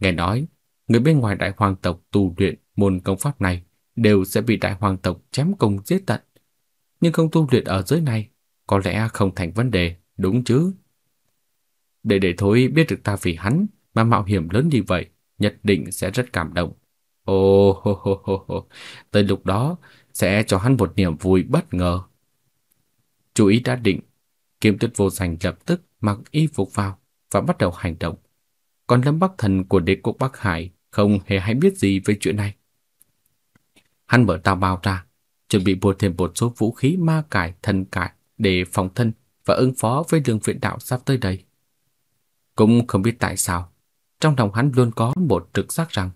Nghe nói, người bên ngoài đại hoàng tộc tu luyện môn công pháp này đều sẽ bị đại hoàng tộc chém công giết tận. Nhưng không tu luyện ở dưới này, có lẽ không thành vấn đề, đúng chứ? đệ đệ thối biết được ta vì hắn mà mạo hiểm lớn như vậy, nhất định sẽ rất cảm động. Ô oh, hô oh, hô hô hô, tới lúc đó sẽ cho hắn một niềm vui bất ngờ. Chú ý đã định, Kiếm tuyết vô danh lập tức mặc y phục vào và bắt đầu hành động. Còn Lâm Bắc Thần của đế quốc Bắc Hải không hề hay biết gì về chuyện này. Hắn mở tao bao ra, chuẩn bị mua thêm một số vũ khí ma cải thần cải để phòng thân và ứng phó với đường viện đạo sắp tới đây. Cũng không biết tại sao, trong lòng hắn luôn có một trực giác rằng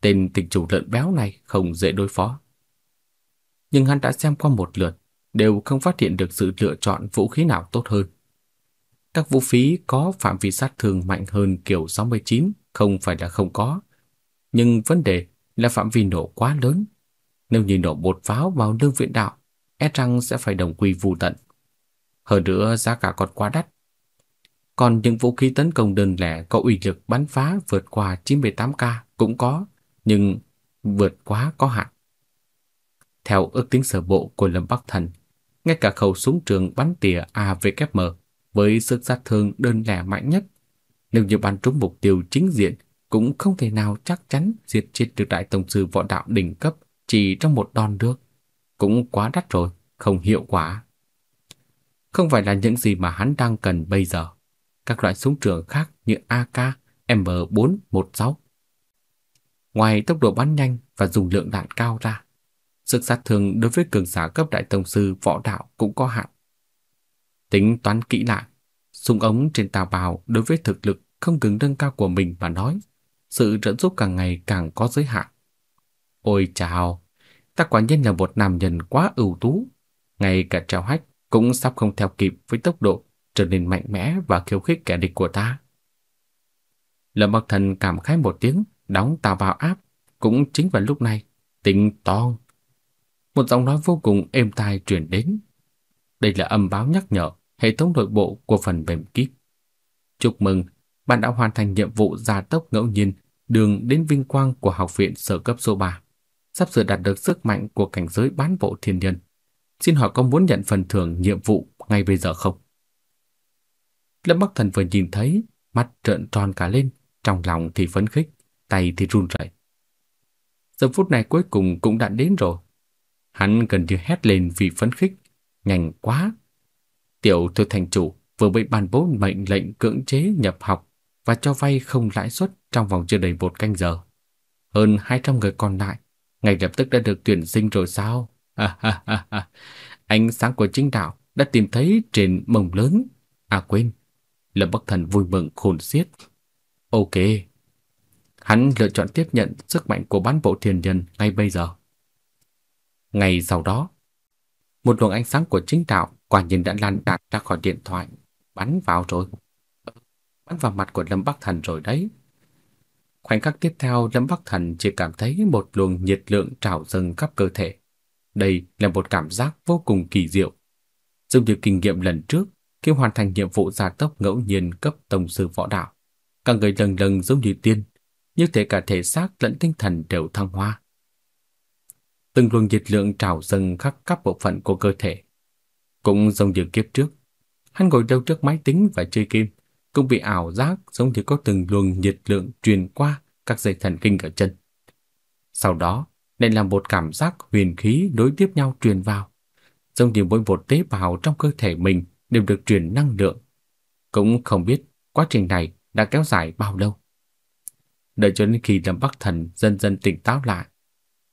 tên tình chủ lợn béo này không dễ đối phó. Nhưng hắn đã xem qua một lượt, đều không phát hiện được sự lựa chọn vũ khí nào tốt hơn. Các vũ khí có phạm vi sát thương mạnh hơn kiểu 69 không phải là không có, nhưng vấn đề là phạm vi nổ quá lớn. Nếu như nổ một pháo vào lương viện đạo, e rằng sẽ phải đồng quy vụ tận. Hơn nữa giá cả còn quá đắt. Còn những vũ khí tấn công đơn lẻ có uy lực bắn phá vượt qua 98k cũng có, nhưng vượt quá có hạn. Theo ước tính sở bộ của Lâm Bắc Thần, ngay cả khẩu súng trường bắn tỉa AVKM với sức sát thương đơn lẻ mạnh nhất, nếu như bắn trúng mục tiêu chính diện cũng không thể nào chắc chắn diệt chết được đại tổng sư võ đạo đỉnh cấp chỉ trong một đòn được. Cũng quá đắt rồi, không hiệu quả. Không phải là những gì mà hắn đang cần bây giờ. Các loại súng trường khác như AK, M416. Ngoài tốc độ bắn nhanh và dùng lượng đạn cao ra, Sức sát thương đối với cường giả cấp đại tông sư võ đạo cũng có hạn. Tính toán kỹ lại, súng ống trên tà bào đối với thực lực không ngừng nâng cao của mình mà nói, sự trợ giúp càng ngày càng có giới hạn. Ôi chào, ta quả nhiên là một nam nhân quá ưu tú, ngay cả trèo hách cũng sắp không theo kịp với tốc độ trở nên mạnh mẽ và khiêu khích kẻ địch của ta. Lâm Bắc Thần cảm khái một tiếng, đóng tà bào áp, cũng chính vào lúc này, tính toan một giọng nói vô cùng êm tai truyền đến. Đây là âm báo nhắc nhở hệ thống nội bộ của phần mềm kíp. Chúc mừng, bạn đã hoàn thành nhiệm vụ gia tốc ngẫu nhiên đường đến vinh quang của học viện sở cấp số 3, sắp sửa đạt được sức mạnh của cảnh giới bán bộ thiên nhân. Xin hỏi có muốn nhận phần thưởng nhiệm vụ ngay bây giờ không? Lâm Bắc Thần vừa nhìn thấy, mắt trợn tròn cả lên, trong lòng thì phấn khích, tay thì run rẩy. Giờ phút này cuối cùng cũng đã đến rồi. Hắn gần như hét lên vì phấn khích, nhanh quá. Tiểu thư thành chủ vừa bị ban bố mệnh lệnh cưỡng chế nhập học và cho vay không lãi suất trong vòng chưa đầy một canh giờ. Hơn 200 người còn lại, ngay lập tức đã được tuyển sinh rồi sao? Ha ha ha ha. Ánh sáng của chính đạo đã tìm thấy trên mông lớn. À quên, Lâm Bắc Thần vui mừng khôn xiết. Ok. Hắn lựa chọn tiếp nhận sức mạnh của bán bộ thiền nhân ngay bây giờ. Ngày sau đó, một luồng ánh sáng của chính đạo quả nhiên đã lan đạt ra khỏi điện thoại, bắn vào rồi. Bắn vào mặt của Lâm Bắc Thần rồi đấy. Khoảnh khắc tiếp theo, Lâm Bắc Thần chỉ cảm thấy một luồng nhiệt lượng trào dâng khắp cơ thể. Đây là một cảm giác vô cùng kỳ diệu. Giống như kinh nghiệm lần trước, khi hoàn thành nhiệm vụ gia tốc ngẫu nhiên cấp tổng sư võ đạo, cả người lần lần giống như tiên, như thể cả thể xác lẫn tinh thần đều thăng hoa từng luồng nhiệt lượng trào dâng khắp các bộ phận của cơ thể. Cũng giống như kiếp trước, hắn ngồi đâu trước máy tính và chơi game, cũng bị ảo giác giống như có từng luồng nhiệt lượng truyền qua các dây thần kinh ở chân. Sau đó, lại là một cảm giác huyền khí đối tiếp nhau truyền vào, giống như mỗi một tế bào trong cơ thể mình đều được truyền năng lượng. Cũng không biết quá trình này đã kéo dài bao lâu. Đợi cho đến khi Lâm Bắc Thần dần dần tỉnh táo lại,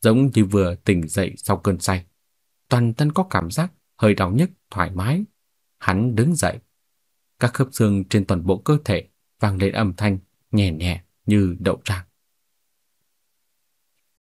giống như vừa tỉnh dậy sau cơn say. Toàn thân có cảm giác hơi đau nhức thoải mái. Hắn đứng dậy. Các khớp xương trên toàn bộ cơ thể vang lên âm thanh nhẹ nhẹ như đậu rạc.